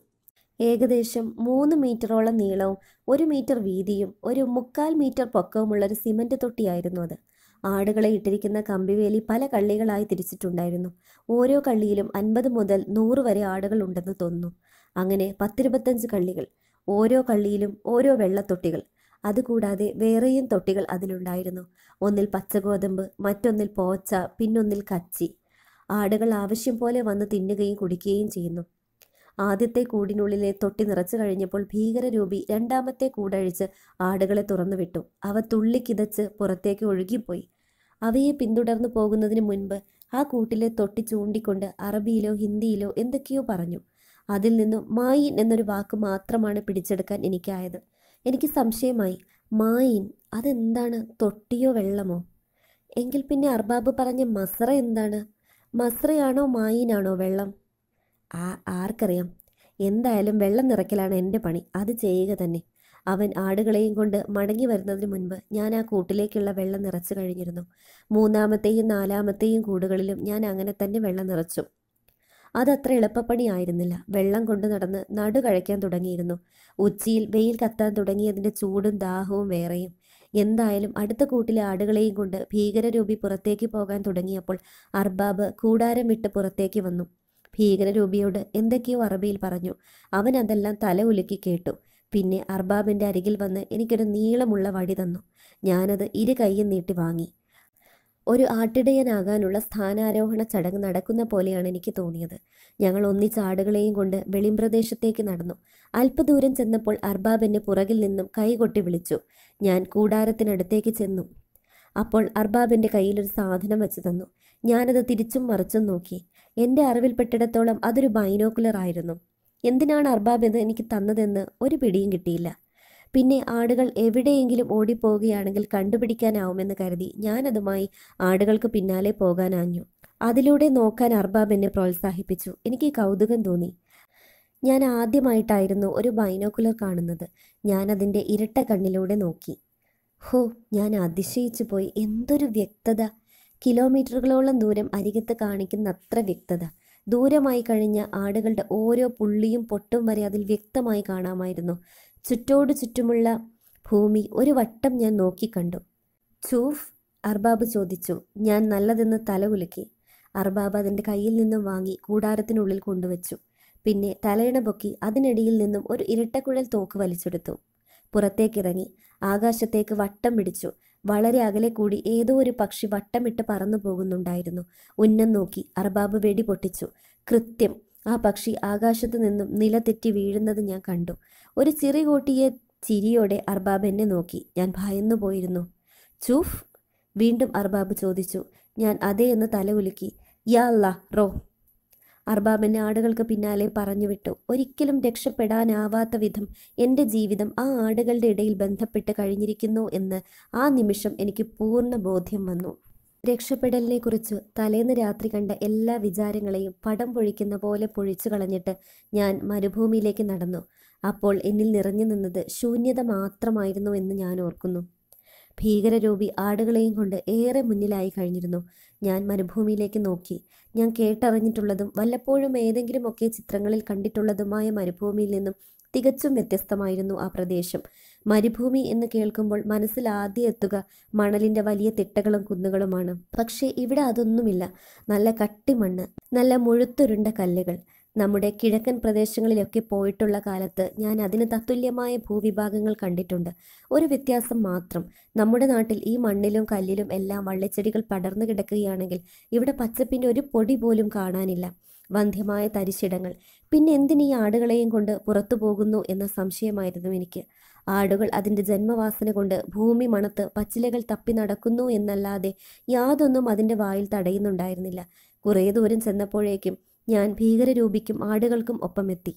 ഏകദേശം മൂന്ന് മീറ്ററോളം നീളവും ഒരു മീറ്റർ വീതിയും ഒരു മുക്കാൽ മീറ്റർ പൊക്കവുമുള്ള ഒരു സിമൻറ്റ് തൊട്ടിയായിരുന്നു അത് ആടുകളെ ഇട്ടിരിക്കുന്ന കമ്പിവേലി പല കള്ളികളായി തിരിച്ചിട്ടുണ്ടായിരുന്നു ഓരോ കള്ളിയിലും അൻപത് മുതൽ നൂറ് വരെ ആടുകൾ ഉണ്ടെന്ന് തോന്നുന്നു അങ്ങനെ പത്തിരുപത്തഞ്ച് കള്ളികൾ ഓരോ കള്ളിയിലും ഓരോ വെള്ളത്തൊട്ടികൾ അതുകൂടാതെ വേറെയും തൊട്ടികൾ അതിലുണ്ടായിരുന്നു ഒന്നിൽ പച്ചഗോതമ്പ് മറ്റൊന്നിൽ പോച്ച പിന്നൊന്നിൽ കച്ചി ആടുകൾ ആവശ്യം പോലെ വന്ന് തിന്നുകയും കുടിക്കുകയും ചെയ്യുന്നു ആദ്യത്തെ കൂടിനുള്ളിലെ തൊട്ടി നിറച്ചു കഴിഞ്ഞപ്പോൾ ഭീകരരൂപി രണ്ടാമത്തെ കൂടഴിച്ച് ആടുകളെ തുറന്നുവിട്ടു അവ തുള്ളിക്കിതച്ച് പുറത്തേക്ക് ഒഴുകിപ്പോയി അവയെ പിന്തുടർന്നു പോകുന്നതിന് മുൻപ് ആ കൂട്ടിലെ തൊട്ടി ചൂണ്ടിക്കൊണ്ട് അറബിയിലോ ഹിന്ദിയിലോ എന്തൊക്കെയോ പറഞ്ഞു അതിൽ നിന്നും മായിൻ എന്നൊരു വാക്ക് മാത്രമാണ് പിടിച്ചെടുക്കാൻ എനിക്കായത് എനിക്ക് സംശയമായി മായിൻ അതെന്താണ് തൊട്ടിയോ വെള്ളമോ എങ്കിൽ പിന്നെ അർബാബ് പറഞ്ഞ മസ്ര എന്താണ് മസ്രയാണോ മായിനാണോ വെള്ളം ആ ആർക്കറിയാം എന്തായാലും വെള്ളം നിറയ്ക്കലാണ് എൻ്റെ പണി അത് ചെയ്യുക തന്നെ അവൻ ആടുകളെയും കൊണ്ട് മടങ്ങി വരുന്നതിന് മുൻപ് ഞാൻ ആ കൂട്ടിലേക്കുള്ള വെള്ളം നിറച്ചു കഴിഞ്ഞിരുന്നു മൂന്നാമത്തെയും നാലാമത്തെയും കൂടുകളിലും ഞാൻ അങ്ങനെ തന്നെ വെള്ളം നിറച്ചു അതത്ര എളുപ്പപ്പണിയായിരുന്നില്ല വെള്ളം കൊണ്ടു നടന്ന് നടു കഴിക്കാൻ തുടങ്ങിയിരുന്നു ഉച്ചയിൽ വെയിൽ കത്താൻ തുടങ്ങിയതിൻ്റെ ചൂടും ദാഹവും വേറെയും എന്തായാലും അടുത്ത കൂട്ടിലെ ആടുകളെയും കൊണ്ട് ഭീകരരൂപി പുറത്തേക്ക് പോകാൻ തുടങ്ങിയപ്പോൾ അർബാബ് കൂടാരം വിട്ട് പുറത്തേക്ക് വന്നു ഭീകരരൂപിയോട് എന്തൊക്കെയോ അറബിയിൽ പറഞ്ഞു അവൻ അതെല്ലാം തല ഉലുക്കി കേട്ടു പിന്നെ അർബാബിൻ്റെ അരികിൽ വന്ന് എനിക്കൊരു നീളമുള്ള വടി തന്നു ഞാനത് ഇരു കൈയും നീട്ടി വാങ്ങി ഒരു ആട്ടിടയനാകാനുള്ള സ്ഥാനാരോഹണ ചടങ്ങ് നടക്കുന്ന പോലെയാണ് എനിക്ക് തോന്നിയത് ഞങ്ങൾ ഒന്നിച്ച് ആടുകളെയും കൊണ്ട് വെളിമ്പ്രദേശത്തേക്ക് നടന്നു അല്പദൂരം ചെന്നപ്പോൾ അർബാബ് എന്നെ പുറകിൽ നിന്നും കൈകൊട്ടി വിളിച്ചു ഞാൻ കൂടാരത്തിനടുത്തേക്ക് ചെന്നു അപ്പോൾ അർബാബിൻ്റെ കയ്യിലൊരു സാധനം വെച്ച് തന്നു ഞാനത് തിരിച്ചും മറിച്ചും നോക്കി എൻ്റെ അറിവിൽപ്പെട്ടിടത്തോളം അതൊരു ബൈനോക്കുലർ ആയിരുന്നു എന്തിനാണ് അർബാബ് എന്ന് എനിക്ക് തന്നതെന്ന് ഒരു പിടിയും കിട്ടിയില്ല പിന്നെ ആടുകൾ എവിടെയെങ്കിലും ഓടിപ്പോവുകയാണെങ്കിൽ കണ്ടുപിടിക്കാനാവുമെന്ന് കരുതി ഞാനതുമായി ആടുകൾക്ക് പിന്നാലെ പോകാനാഞ്ഞു അതിലൂടെ നോക്കാൻ അർബാബ് എന്നെ പ്രോത്സാഹിപ്പിച്ചു എനിക്ക് കൗതുകം തോന്നി ഞാൻ ആദ്യമായിട്ടായിരുന്നു ഒരു ബൈനോക്കുലർ കാണുന്നത് ഞാനതിൻ്റെ ഇരട്ട കണ്ണിലൂടെ നോക്കി ഹോ ഞാൻ അതിശയിച്ചു പോയി എന്തൊരു വ്യക്തത കിലോമീറ്ററുകളോളം ദൂരം അരികത്ത് കാണിക്കുന്ന അത്ര വ്യക്തത ദൂരമായി കഴിഞ്ഞ ആടുകളുടെ ഓരോ പുള്ളിയും പൊട്ടും വരെ അതിൽ വ്യക്തമായി കാണാമായിരുന്നു ചുറ്റോട് ചുറ്റുമുള്ള ഭൂമി ഒരു വട്ടം ഞാൻ നോക്കിക്കണ്ടു ചൂഫ് അർബാബ് ചോദിച്ചു ഞാൻ നല്ലതെന്ന് തല കുലുക്കി അർബാബ് അതിൻ്റെ കയ്യിൽ നിന്നും വാങ്ങി കൂടാരത്തിനുള്ളിൽ കൊണ്ടുവച്ചു പിന്നെ തലയിണ പൊക്കി അതിനിടയിൽ നിന്നും ഒരു ഇരട്ടക്കുഴൽ തോക്ക് വലിച്ചെടുത്തു പുറത്തേക്കിറങ്ങി ആകാശത്തേക്ക് വട്ടം പിടിച്ചു വളരെ അകലെ കൂടി ഏതോ ഒരു പക്ഷി വട്ടമിട്ട് പറന്നു പോകുന്നുണ്ടായിരുന്നു ഉന്നം നോക്കി അർബാബ് വെടി പൊട്ടിച്ചു കൃത്യം ആ പക്ഷി ആകാശത്തു നിന്നും നില തെറ്റി വീഴുന്നത് ഞാൻ കണ്ടു ഒരു ചിറി കൂട്ടിയ ചിരിയോടെ അർബാബ് എന്നെ നോക്കി ഞാൻ ഭയന്നു പോയിരുന്നു ചൂഫ് വീണ്ടും അർബാബ് ചോദിച്ചു ഞാൻ അതേ എന്ന് തല ഉലുക്കി യാ അല്ലാ റോ അർബാബിൻ്റെ ആടുകൾക്ക് പിന്നാലെ പറഞ്ഞുവിട്ടു ഒരിക്കലും രക്ഷപ്പെടാനാവാത്ത വിധം എൻ്റെ ജീവിതം ആ ആടുകളുടെ ഇടയിൽ ബന്ധപ്പെട്ട് കഴിഞ്ഞിരിക്കുന്നു എന്ന് ആ നിമിഷം എനിക്ക് പൂർണ്ണ ബോധ്യം വന്നു രക്ഷപ്പെടലിനെക്കുറിച്ച് തലേന്ന് രാത്രി കണ്ട എല്ലാ വിചാരങ്ങളെയും പടം പൊഴിക്കുന്ന പോലെ പൊഴിച്ചു കളഞ്ഞിട്ട് ഞാൻ മരുഭൂമിയിലേക്ക് നടന്നു അപ്പോൾ എന്നിൽ നിറഞ്ഞു നിന്നത് ശൂന്യത മാത്രമായിരുന്നു എന്ന് ഞാൻ ഓർക്കുന്നു ഭീകരരൂപി ആടുകളെയും കൊണ്ട് ഏറെ മുന്നിലായി കഴിഞ്ഞിരുന്നു ഞാൻ മരുഭൂമിയിലേക്ക് നോക്കി ഞാൻ കേട്ടറിഞ്ഞിട്ടുള്ളതും വല്ലപ്പോഴും ഏതെങ്കിലുമൊക്കെ ചിത്രങ്ങളിൽ കണ്ടിട്ടുള്ളതുമായ മരുഭൂമിയിൽ നിന്നും തികച്ചും വ്യത്യസ്തമായിരുന്നു ആ പ്രദേശം മരുഭൂമി എന്ന് കേൾക്കുമ്പോൾ മനസ്സിൽ ആദ്യം എത്തുക മണലിന്റെ വലിയ തിട്ടകളും കുന്നുകളുമാണ് പക്ഷേ ഇവിടെ അതൊന്നുമില്ല നല്ല കട്ടിമണ്ണ് നല്ല മുഴുത്തുരുണ്ട കല്ലുകൾ നമ്മുടെ കിഴക്കൻ പ്രദേശങ്ങളിലൊക്കെ പോയിട്ടുള്ള കാലത്ത് ഞാൻ അതിന് തത്തുല്യമായ ഭൂവിഭാഗങ്ങൾ കണ്ടിട്ടുണ്ട് ഒരു വ്യത്യാസം മാത്രം നമ്മുടെ നാട്ടിൽ ഈ മണ്ണിലും കല്ലിലും എല്ലാം വള്ളിച്ചെടികൾ പടർന്നു കിടക്കുകയാണെങ്കിൽ ഇവിടെ പച്ചപ്പിൻ്റെ ഒരു പൊടി പോലും കാണാനില്ല വന്ധ്യമായ തരിശിടങ്ങൾ പിന്നെ ഈ ആടുകളെയും കൊണ്ട് പുറത്തു പോകുന്നു എന്ന സംശയമായിരുന്നു എനിക്ക് ആടുകൾ അതിൻ്റെ ജന്മവാസന കൊണ്ട് ഭൂമി മണത്ത് പച്ചിലകൾ തപ്പി നടക്കുന്നു എന്നല്ലാതെ യാതൊന്നും അതിൻ്റെ വായിൽ തടയുന്നുണ്ടായിരുന്നില്ല കുറേ ദൂരം ചെന്നപ്പോഴേക്കും ഞാൻ ഭീകരരൂപിക്കും ആടുകൾക്കും ഒപ്പമെത്തി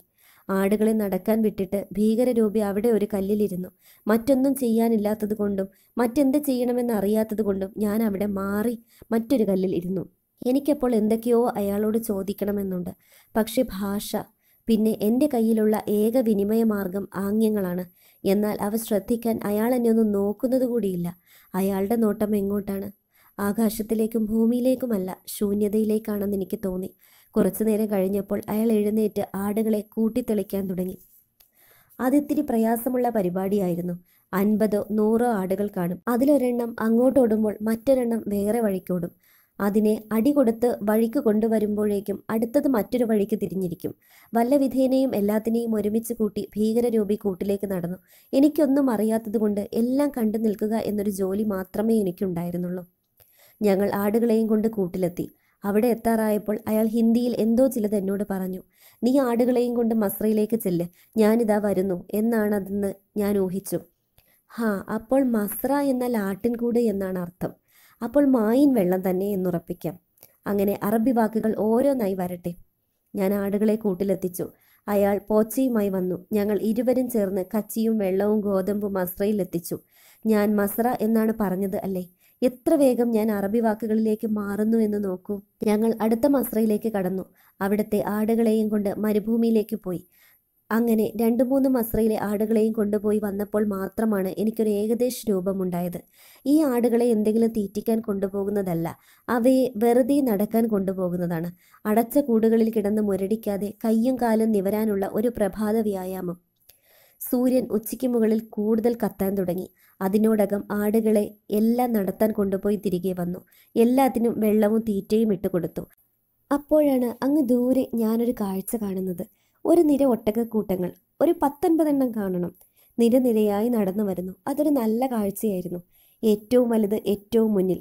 ആടുകളെ നടക്കാൻ വിട്ടിട്ട് ഭീകരരൂപി അവിടെ ഒരു കല്ലിലിരുന്നു മറ്റൊന്നും ചെയ്യാനില്ലാത്തത് കൊണ്ടും മറ്റെന്ത് ചെയ്യണമെന്ന് അറിയാത്തതുകൊണ്ടും കൊണ്ടും ഞാൻ അവിടെ മാറി മറ്റൊരു കല്ലിൽ ഇരുന്നു എനിക്കപ്പോൾ എന്തൊക്കെയോ അയാളോട് ചോദിക്കണമെന്നുണ്ട് പക്ഷെ ഭാഷ പിന്നെ എൻ്റെ കയ്യിലുള്ള ഏക വിനിമയ മാർഗം ആംഗ്യങ്ങളാണ് എന്നാൽ അവ ശ്രദ്ധിക്കാൻ അയാൾ എന്നെ ഒന്നും നോക്കുന്നത് കൂടിയില്ല അയാളുടെ നോട്ടം എങ്ങോട്ടാണ് ആകാശത്തിലേക്കും ഭൂമിയിലേക്കുമല്ല ശൂന്യതയിലേക്കാണെന്ന് എനിക്ക് തോന്നി കുറച്ചു നേരം കഴിഞ്ഞപ്പോൾ അയാൾ എഴുന്നേറ്റ് ആടുകളെ കൂട്ടിത്തെളിക്കാൻ തുടങ്ങി അതിത്തിരി പ്രയാസമുള്ള പരിപാടിയായിരുന്നു അൻപതോ നൂറോ ആടുകൾ കാണും അതിലൊരെണ്ണം അങ്ങോട്ടോടുമ്പോൾ മറ്റൊരെണ്ണം വേറെ വഴിക്കോടും അതിനെ അടി കൊടുത്ത് വഴിക്ക് കൊണ്ടുവരുമ്പോഴേക്കും അടുത്തത് മറ്റൊരു വഴിക്ക് തിരിഞ്ഞിരിക്കും വല്ല വിധേനയും എല്ലാത്തിനെയും ഒരുമിച്ച് കൂട്ടി ഭീകരരൂപി കൂട്ടിലേക്ക് നടന്നു എനിക്കൊന്നും അറിയാത്തതുകൊണ്ട് എല്ലാം കണ്ടു നിൽക്കുക എന്നൊരു ജോലി മാത്രമേ എനിക്കുണ്ടായിരുന്നുള്ളൂ ഞങ്ങൾ ആടുകളെയും കൊണ്ട് കൂട്ടിലെത്തി അവിടെ എത്താറായപ്പോൾ അയാൾ ഹിന്ദിയിൽ എന്തോ ചിലത് എന്നോട് പറഞ്ഞു നീ ആടുകളെയും കൊണ്ട് മസ്രയിലേക്ക് ചെല്ല് ഞാനിതാ വരുന്നു എന്നാണതെന്ന് ഞാൻ ഊഹിച്ചു ഹാ അപ്പോൾ മസ്ര എന്ന ആട്ടിൻകൂട് എന്നാണ് അർത്ഥം അപ്പോൾ മായിൻ വെള്ളം തന്നെ എന്നുറപ്പിക്കാം അങ്ങനെ അറബി വാക്കുകൾ ഓരോന്നായി വരട്ടെ ഞാൻ ആടുകളെ കൂട്ടിലെത്തിച്ചു അയാൾ പോച്ചയുമായി വന്നു ഞങ്ങൾ ഇരുവരും ചേർന്ന് കച്ചിയും വെള്ളവും ഗോതമ്പും മസ്രയിലെത്തിച്ചു ഞാൻ മസ്ര എന്നാണ് പറഞ്ഞത് അല്ലേ എത്ര വേഗം ഞാൻ അറബി വാക്കുകളിലേക്ക് മാറുന്നു എന്ന് നോക്കൂ ഞങ്ങൾ അടുത്ത മസ്രയിലേക്ക് കടന്നു അവിടുത്തെ ആടുകളെയും കൊണ്ട് മരുഭൂമിയിലേക്ക് പോയി അങ്ങനെ രണ്ട് മൂന്ന് മസ്രയിലെ ആടുകളെയും കൊണ്ടുപോയി വന്നപ്പോൾ മാത്രമാണ് എനിക്കൊരു ഏകദേശ രൂപമുണ്ടായത് ഈ ആടുകളെ എന്തെങ്കിലും തീറ്റിക്കാൻ കൊണ്ടുപോകുന്നതല്ല അവയെ വെറുതെ നടക്കാൻ കൊണ്ടുപോകുന്നതാണ് അടച്ച കൂടുകളിൽ കിടന്ന് മുരടിക്കാതെ കയ്യും കാലും നിവരാനുള്ള ഒരു പ്രഭാത വ്യായാമം സൂര്യൻ ഉച്ചയ്ക്ക് മുകളിൽ കൂടുതൽ കത്താൻ തുടങ്ങി അതിനോടകം ആടുകളെ എല്ലാം നടത്താൻ കൊണ്ടുപോയി തിരികെ വന്നു എല്ലാത്തിനും വെള്ളവും തീറ്റയും ഇട്ട് കൊടുത്തു അപ്പോഴാണ് അങ്ങ് ദൂരെ ഞാനൊരു കാഴ്ച കാണുന്നത് ഒരു നിര ഒട്ടകക്കൂട്ടങ്ങൾ ഒരു പത്തൊൻപതെണ്ണം കാണണം നിരനിരയായി നടന്നു വരുന്നു അതൊരു നല്ല കാഴ്ചയായിരുന്നു ഏറ്റവും വലുത് ഏറ്റവും മുന്നിൽ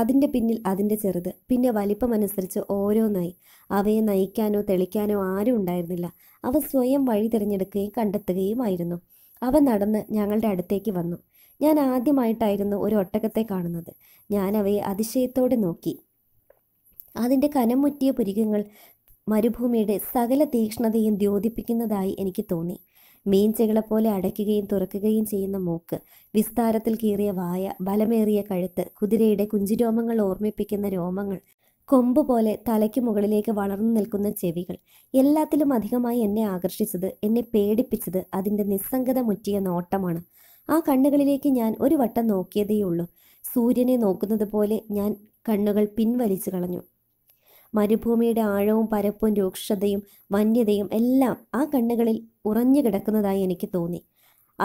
അതിൻ്റെ പിന്നിൽ അതിൻ്റെ ചെറുത് പിന്നെ വലിപ്പമനുസരിച്ച് ഓരോന്നായി അവയെ നയിക്കാനോ തെളിക്കാനോ ആരും ഉണ്ടായിരുന്നില്ല അവ സ്വയം വഴി തിരഞ്ഞെടുക്കുകയും കണ്ടെത്തുകയുമായിരുന്നു അവ നടന്ന് ഞങ്ങളുടെ അടുത്തേക്ക് വന്നു ഞാൻ ആദ്യമായിട്ടായിരുന്നു ഒരു ഒട്ടകത്തെ കാണുന്നത് ഞാൻ അവയെ അതിശയത്തോടെ നോക്കി അതിൻ്റെ കനം മുറ്റിയ പുരികങ്ങൾ മരുഭൂമിയുടെ സകല തീക്ഷ്ണതയും ദ്യോതിപ്പിക്കുന്നതായി എനിക്ക് തോന്നി മീൻ ചെകളെപ്പോലെ അടയ്ക്കുകയും തുറക്കുകയും ചെയ്യുന്ന മൂക്ക് വിസ്താരത്തിൽ കീറിയ വായ ബലമേറിയ കഴുത്ത് കുതിരയുടെ കുഞ്ചിരോമങ്ങൾ ഓർമ്മിപ്പിക്കുന്ന രോമങ്ങൾ കൊമ്പ് പോലെ തലയ്ക്ക് മുകളിലേക്ക് വളർന്നു നിൽക്കുന്ന ചെവികൾ എല്ലാത്തിലും അധികമായി എന്നെ ആകർഷിച്ചത് എന്നെ പേടിപ്പിച്ചത് അതിൻ്റെ നിസ്സംഗത മുറ്റിയ നോട്ടമാണ് ആ കണ്ണുകളിലേക്ക് ഞാൻ ഒരു വട്ടം നോക്കിയതേയുള്ളൂ സൂര്യനെ നോക്കുന്നത് പോലെ ഞാൻ കണ്ണുകൾ പിൻവലിച്ചു കളഞ്ഞു മരുഭൂമിയുടെ ആഴവും പരപ്പും രൂക്ഷതയും വന്യതയും എല്ലാം ആ കണ്ണുകളിൽ ഉറഞ്ഞു കിടക്കുന്നതായി എനിക്ക് തോന്നി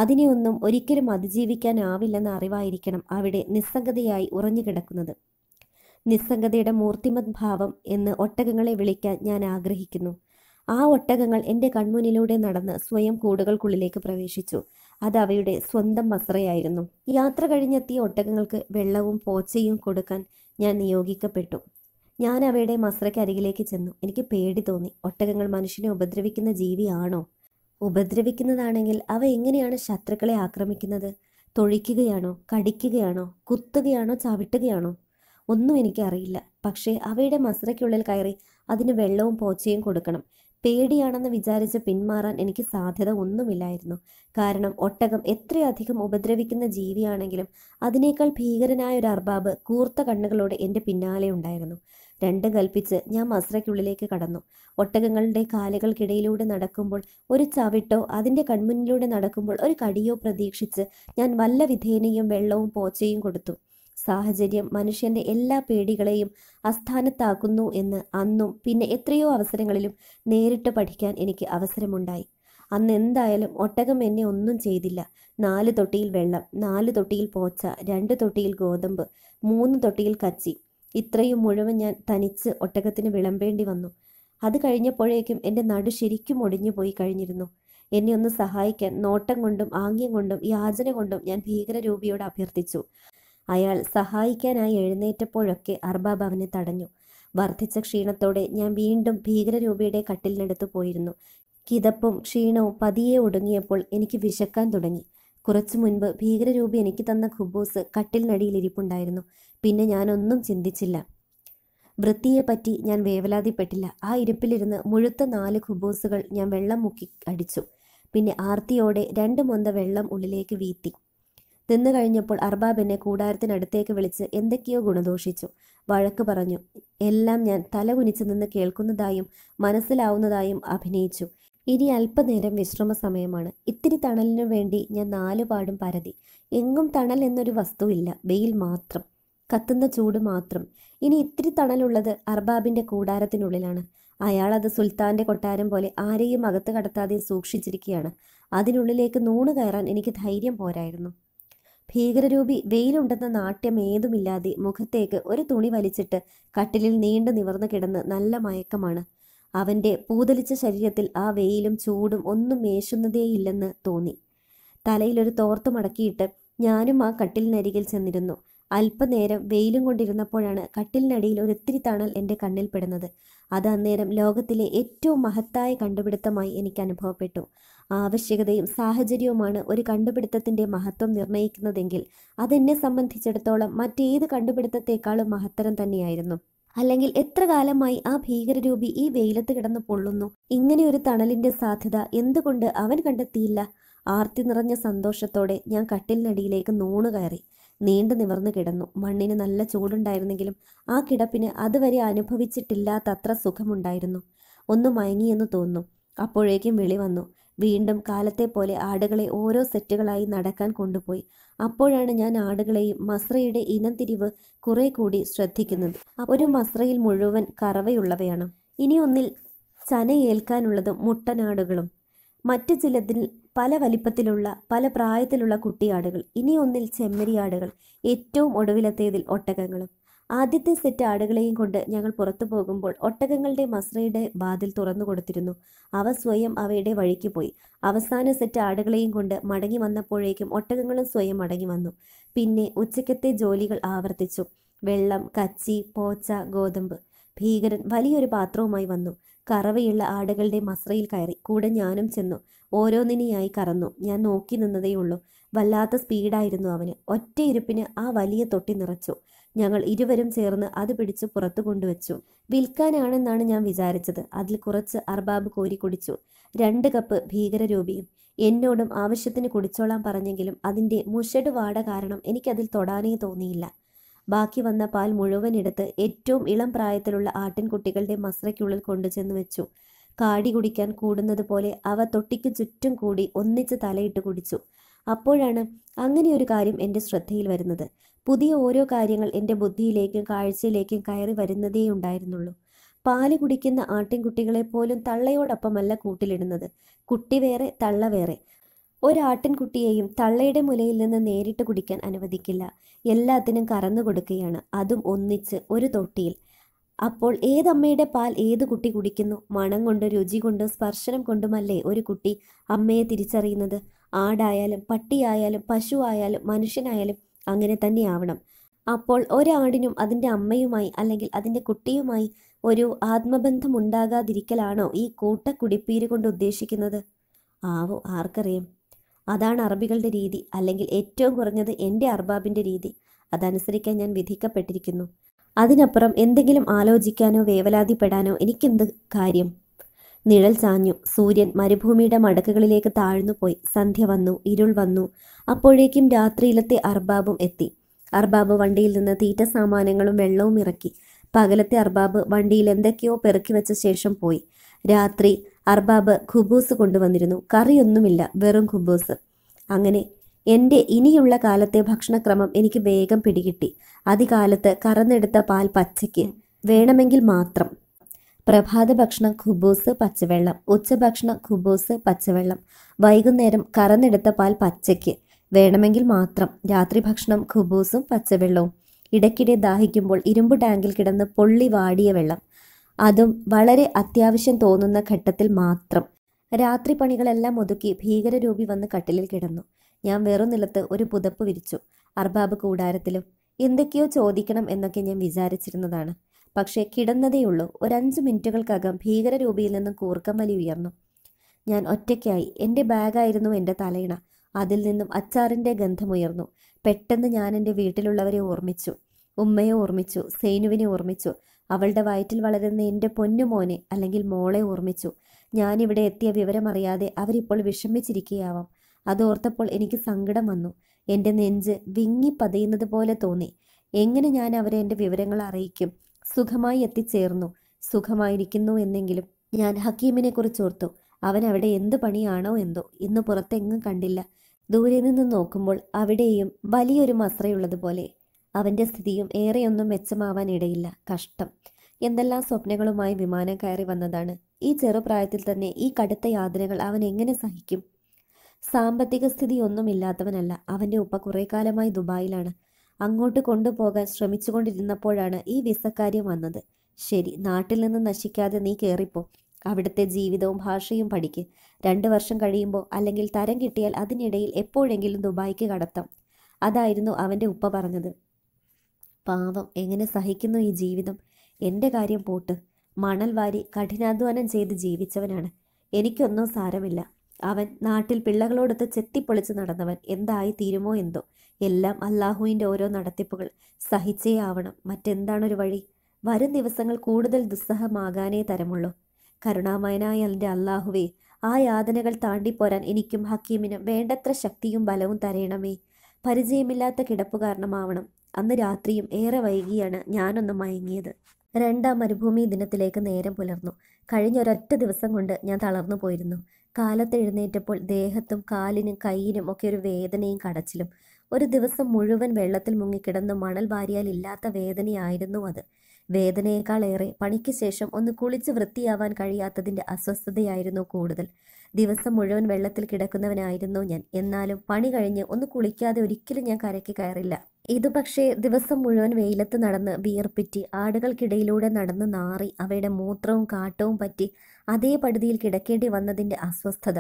അതിനെയൊന്നും ഒരിക്കലും അതിജീവിക്കാനാവില്ലെന്ന അറിവായിരിക്കണം അവിടെ നിസ്സംഗതയായി ഉറഞ്ഞു കിടക്കുന്നത് നിസ്സംഗതയുടെ മൂർത്തിമത് ഭാവം എന്ന് ഒട്ടകങ്ങളെ വിളിക്കാൻ ഞാൻ ആഗ്രഹിക്കുന്നു ആ ഒട്ടകങ്ങൾ എൻ്റെ കൺമുന്നിലൂടെ നടന്ന് സ്വയം കൂടുകൾക്കുള്ളിലേക്ക് പ്രവേശിച്ചു അത് അവയുടെ സ്വന്തം മസ്രയായിരുന്നു യാത്ര കഴിഞ്ഞെത്തിയ ഒട്ടകങ്ങൾക്ക് വെള്ളവും പോച്ചയും കൊടുക്കാൻ ഞാൻ നിയോഗിക്കപ്പെട്ടു ഞാൻ അവയുടെ മസ്രയ്ക്കരികിലേക്ക് ചെന്നു എനിക്ക് പേടി തോന്നി ഒട്ടകങ്ങൾ മനുഷ്യനെ ഉപദ്രവിക്കുന്ന ജീവിയാണോ ഉപദ്രവിക്കുന്നതാണെങ്കിൽ അവ എങ്ങനെയാണ് ശത്രുക്കളെ ആക്രമിക്കുന്നത് തൊഴിക്കുകയാണോ കടിക്കുകയാണോ കുത്തുകയാണോ ചവിട്ടുകയാണോ ഒന്നും എനിക്കറിയില്ല പക്ഷേ അവയുടെ മസ്രയ്ക്കുള്ളിൽ കയറി അതിന് വെള്ളവും പോച്ചയും കൊടുക്കണം പേടിയാണെന്ന് വിചാരിച്ച് പിന്മാറാൻ എനിക്ക് സാധ്യത ഒന്നുമില്ലായിരുന്നു കാരണം ഒട്ടകം എത്രയധികം ഉപദ്രവിക്കുന്ന ജീവിയാണെങ്കിലും അതിനേക്കാൾ ഭീകരനായ ഒരു അർബാബ് കൂർത്ത കണ്ണുകളോടെ എൻ്റെ പിന്നാലെ ഉണ്ടായിരുന്നു രണ്ടും കൽപ്പിച്ച് ഞാൻ മസ്രയ്ക്കുള്ളിലേക്ക് കടന്നു ഒട്ടകങ്ങളുടെ കാലുകൾക്കിടയിലൂടെ നടക്കുമ്പോൾ ഒരു ചവിട്ടോ അതിൻ്റെ കൺമുന്നിലൂടെ നടക്കുമ്പോൾ ഒരു കടിയോ പ്രതീക്ഷിച്ച് ഞാൻ വല്ല വിധേനയും വെള്ളവും പോച്ചയും കൊടുത്തു സാഹചര്യം മനുഷ്യന്റെ എല്ലാ പേടികളെയും അസ്ഥാനത്താക്കുന്നു എന്ന് അന്നും പിന്നെ എത്രയോ അവസരങ്ങളിലും നേരിട്ട് പഠിക്കാൻ എനിക്ക് അവസരമുണ്ടായി അന്ന് എന്തായാലും ഒട്ടകം എന്നെ ഒന്നും ചെയ്തില്ല നാല് തൊട്ടിയിൽ വെള്ളം നാല് തൊട്ടിയിൽ പോച്ച രണ്ട് തൊട്ടിയിൽ ഗോതമ്പ് മൂന്ന് തൊട്ടിയിൽ കച്ചി ഇത്രയും മുഴുവൻ ഞാൻ തനിച്ച് ഒട്ടകത്തിന് വിളമ്പേണ്ടി വന്നു അത് കഴിഞ്ഞപ്പോഴേക്കും എൻ്റെ നടു ശരിക്കും ഒടിഞ്ഞു പോയി കഴിഞ്ഞിരുന്നു എന്നെ ഒന്ന് സഹായിക്കാൻ നോട്ടം കൊണ്ടും ആംഗ്യം കൊണ്ടും യാചന കൊണ്ടും ഞാൻ ഭീകരരൂപിയോട് അഭ്യർത്ഥിച്ചു അയാൾ സഹായിക്കാനായി എഴുന്നേറ്റപ്പോഴൊക്കെ അർബാബ് അവനെ തടഞ്ഞു വർദ്ധിച്ച ക്ഷീണത്തോടെ ഞാൻ വീണ്ടും ഭീകരരൂപിയുടെ കട്ടിലിനടുത്ത് പോയിരുന്നു കിതപ്പും ക്ഷീണവും പതിയെ ഒടുങ്ങിയപ്പോൾ എനിക്ക് വിശക്കാൻ തുടങ്ങി കുറച്ചു മുൻപ് ഭീകരരൂപി എനിക്ക് തന്ന ഖുബൂസ് ഇരിപ്പുണ്ടായിരുന്നു പിന്നെ ഞാനൊന്നും ചിന്തിച്ചില്ല വൃത്തിയെപ്പറ്റി ഞാൻ വേവലാതിപ്പെട്ടില്ല ആ ഇരിപ്പിലിരുന്ന് മുഴുത്ത നാല് ഖുബൂസുകൾ ഞാൻ വെള്ളം മുക്കി അടിച്ചു പിന്നെ ആർത്തിയോടെ രണ്ട് മൊന്ത വെള്ളം ഉള്ളിലേക്ക് വീത്തി തിന്നു കഴിഞ്ഞപ്പോൾ അർബാബിനെ കൂടാരത്തിനടുത്തേക്ക് വിളിച്ച് എന്തൊക്കെയോ ഗുണദോഷിച്ചു വഴക്ക് പറഞ്ഞു എല്ലാം ഞാൻ തല കുനിച്ചു നിന്ന് കേൾക്കുന്നതായും മനസ്സിലാവുന്നതായും അഭിനയിച്ചു ഇനി അല്പനേരം വിശ്രമ സമയമാണ് ഇത്തിരി തണലിനു വേണ്ടി ഞാൻ നാലുപാടും പരതി എങ്ങും തണൽ എന്നൊരു വസ്തുവില്ല വെയിൽ മാത്രം കത്തുന്ന ചൂട് മാത്രം ഇനി ഇത്തിരി തണലുള്ളത് അർബാബിന്റെ കൂടാരത്തിനുള്ളിലാണ് അയാൾ അത് സുൽത്താന്റെ കൊട്ടാരം പോലെ ആരെയും അകത്ത് കടത്താതെ സൂക്ഷിച്ചിരിക്കുകയാണ് അതിനുള്ളിലേക്ക് നൂണ് കയറാൻ എനിക്ക് ധൈര്യം പോരായിരുന്നു ഭീകരരൂപി വെയിലുണ്ടെന്ന നാട്യം ഏതുമില്ലാതെ മുഖത്തേക്ക് ഒരു തുണി വലിച്ചിട്ട് കട്ടിലിൽ നീണ്ടു നിവർന്നു കിടന്ന് നല്ല മയക്കമാണ് അവൻ്റെ പൂതലിച്ച ശരീരത്തിൽ ആ വെയിലും ചൂടും ഒന്നും മേശുന്നതേയില്ലെന്ന് തോന്നി തലയിലൊരു തോർത്ത് മടക്കിയിട്ട് ഞാനും ആ കട്ടിലിനരികിൽ ചെന്നിരുന്നു അല്പനേരം വെയിലും കൊണ്ടിരുന്നപ്പോഴാണ് കട്ടിലിനടിയിൽ ഒരിത്തിരി തണൽ എൻ്റെ കണ്ണിൽ പെടുന്നത് അത് അന്നേരം ലോകത്തിലെ ഏറ്റവും മഹത്തായ കണ്ടുപിടുത്തമായി എനിക്ക് അനുഭവപ്പെട്ടു ആവശ്യകതയും സാഹചര്യവുമാണ് ഒരു കണ്ടുപിടുത്തത്തിൻ്റെ മഹത്വം നിർണ്ണയിക്കുന്നതെങ്കിൽ അതെന്നെ സംബന്ധിച്ചിടത്തോളം മറ്റേത് കണ്ടുപിടുത്തത്തെക്കാളും മഹത്തരം തന്നെയായിരുന്നു അല്ലെങ്കിൽ എത്ര കാലമായി ആ ഭീകരരൂപി ഈ വെയിലത്ത് കിടന്ന് പൊള്ളുന്നു ഇങ്ങനെയൊരു തണലിന്റെ സാധ്യത എന്തുകൊണ്ട് അവൻ കണ്ടെത്തിയില്ല ആർത്തി നിറഞ്ഞ സന്തോഷത്തോടെ ഞാൻ കട്ടിലിനടിയിലേക്ക് നൂണ് കയറി നീണ്ടു നിവർന്നു കിടന്നു മണ്ണിന് നല്ല ചൂടുണ്ടായിരുന്നെങ്കിലും ആ കിടപ്പിന് അതുവരെ അനുഭവിച്ചിട്ടില്ലാത്തത്ര സുഖമുണ്ടായിരുന്നു ഒന്ന് മയങ്ങിയെന്ന് തോന്നുന്നു അപ്പോഴേക്കും വിളി വന്നു വീണ്ടും കാലത്തെ പോലെ ആടുകളെ ഓരോ സെറ്റുകളായി നടക്കാൻ കൊണ്ടുപോയി അപ്പോഴാണ് ഞാൻ ആടുകളെയും മസ്രയുടെ തിരിവ് കുറെ കൂടി ശ്രദ്ധിക്കുന്നത് ഒരു മസ്രയിൽ മുഴുവൻ കറവയുള്ളവയാണ് ഇനി ഒന്നിൽ ചനയേൽക്കാനുള്ളത് മുട്ടനാടുകളും മറ്റു ചിലതിൽ പല വലിപ്പത്തിലുള്ള പല പ്രായത്തിലുള്ള കുട്ടിയാടുകൾ ഒന്നിൽ ചെമ്മരിയാടുകൾ ഏറ്റവും ഒടുവിലത്തേതിൽ ഒട്ടകങ്ങളും ആദ്യത്തെ സെറ്റ് ആടുകളെയും കൊണ്ട് ഞങ്ങൾ പുറത്തു പോകുമ്പോൾ ഒട്ടകങ്ങളുടെ മസ്രയുടെ വാതിൽ തുറന്നു കൊടുത്തിരുന്നു അവ സ്വയം അവയുടെ വഴിക്ക് പോയി അവസാന സെറ്റ് ആടുകളെയും കൊണ്ട് മടങ്ങി വന്നപ്പോഴേക്കും ഒട്ടകങ്ങളും സ്വയം മടങ്ങി വന്നു പിന്നെ ഉച്ചക്കത്തെ ജോലികൾ ആവർത്തിച്ചു വെള്ളം കച്ചി പോച്ച ഗോതമ്പ് ഭീകരൻ വലിയൊരു പാത്രവുമായി വന്നു കറവയുള്ള ആടുകളുടെ മസ്രയിൽ കയറി കൂടെ ഞാനും ചെന്നു ഓരോന്നിനെയായി കറന്നു ഞാൻ നോക്കി നിന്നതേയുള്ളൂ വല്ലാത്ത സ്പീഡായിരുന്നു അവന് ഒറ്റയിരുപ്പിന് ആ വലിയ തൊട്ടി നിറച്ചു ഞങ്ങൾ ഇരുവരും ചേർന്ന് അത് പിടിച്ച് പുറത്തു കൊണ്ടുവച്ചു വിൽക്കാനാണെന്നാണ് ഞാൻ വിചാരിച്ചത് അതിൽ കുറച്ച് അർബാബ് കോരി കുടിച്ചു രണ്ട് കപ്പ് ഭീകരരൂപിയും എന്നോടും ആവശ്യത്തിന് കുടിച്ചോളാൻ പറഞ്ഞെങ്കിലും അതിൻ്റെ മുഷട് വാട കാരണം എനിക്കതിൽ തൊടാനേ തോന്നിയില്ല ബാക്കി വന്ന പാൽ മുഴുവൻ എടുത്ത് ഏറ്റവും ഇളം പ്രായത്തിലുള്ള ആട്ടിൻകുട്ടികളുടെ മസ്രയ്ക്കുള്ളിൽ കൊണ്ടുചെന്ന് വെച്ചു കാടി കുടിക്കാൻ കൂടുന്നത് പോലെ അവ തൊട്ടിക്ക് ചുറ്റും കൂടി ഒന്നിച്ച് തലയിട്ട് കുടിച്ചു അപ്പോഴാണ് അങ്ങനെ ഒരു കാര്യം എൻ്റെ ശ്രദ്ധയിൽ വരുന്നത് പുതിയ ഓരോ കാര്യങ്ങൾ എൻ്റെ ബുദ്ധിയിലേക്കും കാഴ്ചയിലേക്കും കയറി വരുന്നതേ ഉണ്ടായിരുന്നുള്ളൂ പാല് കുടിക്കുന്ന ആട്ടിൻകുട്ടികളെ പോലും തള്ളയോടൊപ്പമല്ല കൂട്ടിലിടുന്നത് കുട്ടി വേറെ തള്ള വേറെ ഒരാട്ടിൻകുട്ടിയെയും തള്ളയുടെ മുലയിൽ നിന്ന് നേരിട്ട് കുടിക്കാൻ അനുവദിക്കില്ല എല്ലാത്തിനും കറന്നു കൊടുക്കുകയാണ് അതും ഒന്നിച്ച് ഒരു തൊട്ടിയിൽ അപ്പോൾ ഏതമ്മയുടെ പാൽ ഏത് കുട്ടി കുടിക്കുന്നു മണം കൊണ്ട് രുചി കൊണ്ട് സ്പർശനം കൊണ്ടുമല്ലേ ഒരു കുട്ടി അമ്മയെ തിരിച്ചറിയുന്നത് ആടായാലും പട്ടിയായാലും പശു ആയാലും മനുഷ്യനായാലും അങ്ങനെ തന്നെയാവണം അപ്പോൾ ഒരാടിനും അതിൻ്റെ അമ്മയുമായി അല്ലെങ്കിൽ അതിൻ്റെ കുട്ടിയുമായി ഒരു ആത്മബന്ധം ഉണ്ടാകാതിരിക്കലാണോ ഈ കുടിപ്പീര് കൊണ്ട് ഉദ്ദേശിക്കുന്നത് ആവോ ആർക്കറിയാം അതാണ് അറബികളുടെ രീതി അല്ലെങ്കിൽ ഏറ്റവും കുറഞ്ഞത് എൻ്റെ അർബാബിൻ്റെ രീതി അതനുസരിക്കാൻ ഞാൻ വിധിക്കപ്പെട്ടിരിക്കുന്നു അതിനപ്പുറം എന്തെങ്കിലും ആലോചിക്കാനോ വേവലാതിപ്പെടാനോ എനിക്കെന്ത് കാര്യം നിഴൽ ചാഞ്ഞു സൂര്യൻ മരുഭൂമിയുടെ മടക്കുകളിലേക്ക് താഴ്ന്നുപോയി സന്ധ്യ വന്നു ഇരുൾ വന്നു അപ്പോഴേക്കും രാത്രിയിലത്തെ അർബാബും എത്തി അർബാബ് വണ്ടിയിൽ നിന്ന് തീറ്റ സാമാനങ്ങളും വെള്ളവും ഇറക്കി പകലത്തെ അർബാബ് വണ്ടിയിൽ എന്തൊക്കെയോ പെറുക്കി വെച്ച ശേഷം പോയി രാത്രി അർബാബ് ഖുബൂസ് കൊണ്ടുവന്നിരുന്നു കറിയൊന്നുമില്ല വെറും ഖുബൂസ് അങ്ങനെ എൻ്റെ ഇനിയുള്ള കാലത്തെ ഭക്ഷണക്രമം എനിക്ക് വേഗം പിടികിട്ടി അതികാലത്ത് കറന്നെടുത്ത പാൽ പച്ചയ്ക്ക് വേണമെങ്കിൽ മാത്രം പ്രഭാത ഭക്ഷണം ഖുബൂസ് പച്ചവെള്ളം ഉച്ചഭക്ഷണം ഖുബൂസ് പച്ചവെള്ളം വൈകുന്നേരം കറന്നെടുത്ത പാൽ പച്ചയ്ക്ക് വേണമെങ്കിൽ മാത്രം രാത്രി ഭക്ഷണം ഖുബൂസും പച്ചവെള്ളവും ഇടയ്ക്കിടെ ദാഹിക്കുമ്പോൾ ഇരുമ്പ് ടാങ്കിൽ കിടന്ന് പൊള്ളി വാടിയ വെള്ളം അതും വളരെ അത്യാവശ്യം തോന്നുന്ന ഘട്ടത്തിൽ മാത്രം രാത്രി പണികളെല്ലാം ഒതുക്കി ഭീകരരൂപി വന്ന് കട്ടിലിൽ കിടന്നു ഞാൻ വെറും നിലത്ത് ഒരു പുതപ്പ് വിരിച്ചു അർബാബ് കൂടാരത്തിലും എന്തൊക്കെയോ ചോദിക്കണം എന്നൊക്കെ ഞാൻ വിചാരിച്ചിരുന്നതാണ് പക്ഷേ കിടന്നതേയുള്ളൂ ഒരഞ്ച് മിനിറ്റുകൾക്കകം ഭീകരരൂപിയിൽ നിന്നും കൂർക്കം വലി ഉയർന്നു ഞാൻ ഒറ്റയ്ക്കായി എൻ്റെ ബാഗായിരുന്നു എൻ്റെ തലയിണ അതിൽ നിന്നും അച്ചാറിൻ്റെ ഗന്ധമുയർന്നു പെട്ടെന്ന് ഞാൻ എൻ്റെ വീട്ടിലുള്ളവരെ ഓർമ്മിച്ചു ഉമ്മയെ ഓർമ്മിച്ചു സേനുവിനെ ഓർമ്മിച്ചു അവളുടെ വയറ്റിൽ വളരുന്ന എൻ്റെ പൊന്നുമോനെ അല്ലെങ്കിൽ മോളെ ഓർമ്മിച്ചു ഞാനിവിടെ എത്തിയ വിവരമറിയാതെ അവരിപ്പോൾ വിഷമിച്ചിരിക്കുകയാവാം അതോർത്തപ്പോൾ എനിക്ക് സങ്കടം വന്നു എൻ്റെ നെഞ്ച് വിങ്ങി പതയുന്നത് പോലെ തോന്നി എങ്ങനെ ഞാൻ അവരെ എൻ്റെ വിവരങ്ങൾ അറിയിക്കും സുഖമായി എത്തിച്ചേർന്നു സുഖമായിരിക്കുന്നു എന്നെങ്കിലും ഞാൻ ഹക്കീമിനെ കുറിച്ചോർത്തു അവൻ അവിടെ എന്ത് പണിയാണോ എന്തോ ഇന്ന് പുറത്തെങ്ങും കണ്ടില്ല ദൂരെ നിന്ന് നോക്കുമ്പോൾ അവിടെയും വലിയൊരു മസ്രയുള്ളതുപോലെ അവൻ്റെ സ്ഥിതിയും ഏറെയൊന്നും മെച്ചമാവാൻ ഇടയില്ല കഷ്ടം എന്തെല്ലാം സ്വപ്നങ്ങളുമായി വിമാനം കയറി വന്നതാണ് ഈ ചെറുപ്രായത്തിൽ തന്നെ ഈ കടുത്ത യാതനകൾ അവൻ എങ്ങനെ സഹിക്കും സാമ്പത്തിക സ്ഥിതി ഒന്നും ഇല്ലാത്തവനല്ല അവൻ്റെ ഉപ്പ കുറേ കാലമായി ദുബായിലാണ് അങ്ങോട്ട് കൊണ്ടുപോകാൻ ശ്രമിച്ചുകൊണ്ടിരുന്നപ്പോഴാണ് ഈ വിസക്കാര്യം വന്നത് ശരി നാട്ടിൽ നിന്ന് നശിക്കാതെ നീ കയറിപ്പോ അവിടുത്തെ ജീവിതവും ഭാഷയും പഠിക്ക് രണ്ട് വർഷം കഴിയുമ്പോൾ അല്ലെങ്കിൽ തരം കിട്ടിയാൽ അതിനിടയിൽ എപ്പോഴെങ്കിലും ദുബായിക്ക് കടത്താം അതായിരുന്നു അവൻ്റെ ഉപ്പ പറഞ്ഞത് പാവം എങ്ങനെ സഹിക്കുന്നു ഈ ജീവിതം എൻ്റെ കാര്യം പോട്ട് മണൽ വാരി കഠിനാധ്വാനം ചെയ്ത് ജീവിച്ചവനാണ് എനിക്കൊന്നും സാരമില്ല അവൻ നാട്ടിൽ പിള്ളകളോടൊത്ത് ചെത്തിപ്പൊളിച്ച് നടന്നവൻ എന്തായി തീരുമോ എന്തോ എല്ലാം അള്ളാഹുവിൻ്റെ ഓരോ നടത്തിപ്പുകൾ സഹിച്ചേ ആവണം മറ്റെന്താണൊരു വഴി വരും ദിവസങ്ങൾ കൂടുതൽ ദുസ്സഹമാകാനേ തരമുള്ളൂ കരുണാമയനായ എൻ്റെ അള്ളാഹുവേ ആ യാതനകൾ താണ്ടിപ്പോരാൻ എനിക്കും ഹക്കീമിനും വേണ്ടത്ര ശക്തിയും ബലവും തരയണമേ പരിചയമില്ലാത്ത കിടപ്പ് കാരണമാവണം അന്ന് രാത്രിയും ഏറെ വൈകിയാണ് ഞാനൊന്ന് മയങ്ങിയത് രണ്ടാം മരുഭൂമി ദിനത്തിലേക്ക് നേരം പുലർന്നു കഴിഞ്ഞ ഒരൊറ്റ ദിവസം കൊണ്ട് ഞാൻ തളർന്നു പോയിരുന്നു കാലത്തെഴുന്നേറ്റപ്പോൾ ദേഹത്തും കാലിനും കൈയിനും ഒക്കെ ഒരു വേദനയും കടച്ചിലും ഒരു ദിവസം മുഴുവൻ വെള്ളത്തിൽ മുങ്ങിക്കിടന്ന് മണൽ വാരിയാൽ ഇല്ലാത്ത വേദനയായിരുന്നു അത് വേദനയേക്കാൾ ഏറെ പണിക്ക് ശേഷം ഒന്ന് കുളിച്ച് വൃത്തിയാവാൻ കഴിയാത്തതിൻ്റെ അസ്വസ്ഥതയായിരുന്നു കൂടുതൽ ദിവസം മുഴുവൻ വെള്ളത്തിൽ കിടക്കുന്നവനായിരുന്നു ഞാൻ എന്നാലും പണി കഴിഞ്ഞ് ഒന്ന് കുളിക്കാതെ ഒരിക്കലും ഞാൻ കരയ്ക്ക് കയറില്ല ഇത് പക്ഷേ ദിവസം മുഴുവൻ വെയിലത്ത് നടന്ന് വിയർപ്പിറ്റി ആടുകൾക്കിടയിലൂടെ നടന്ന് നാറി അവയുടെ മൂത്രവും കാട്ടവും പറ്റി അതേ പടുതിയിൽ കിടക്കേണ്ടി വന്നതിൻ്റെ അസ്വസ്ഥത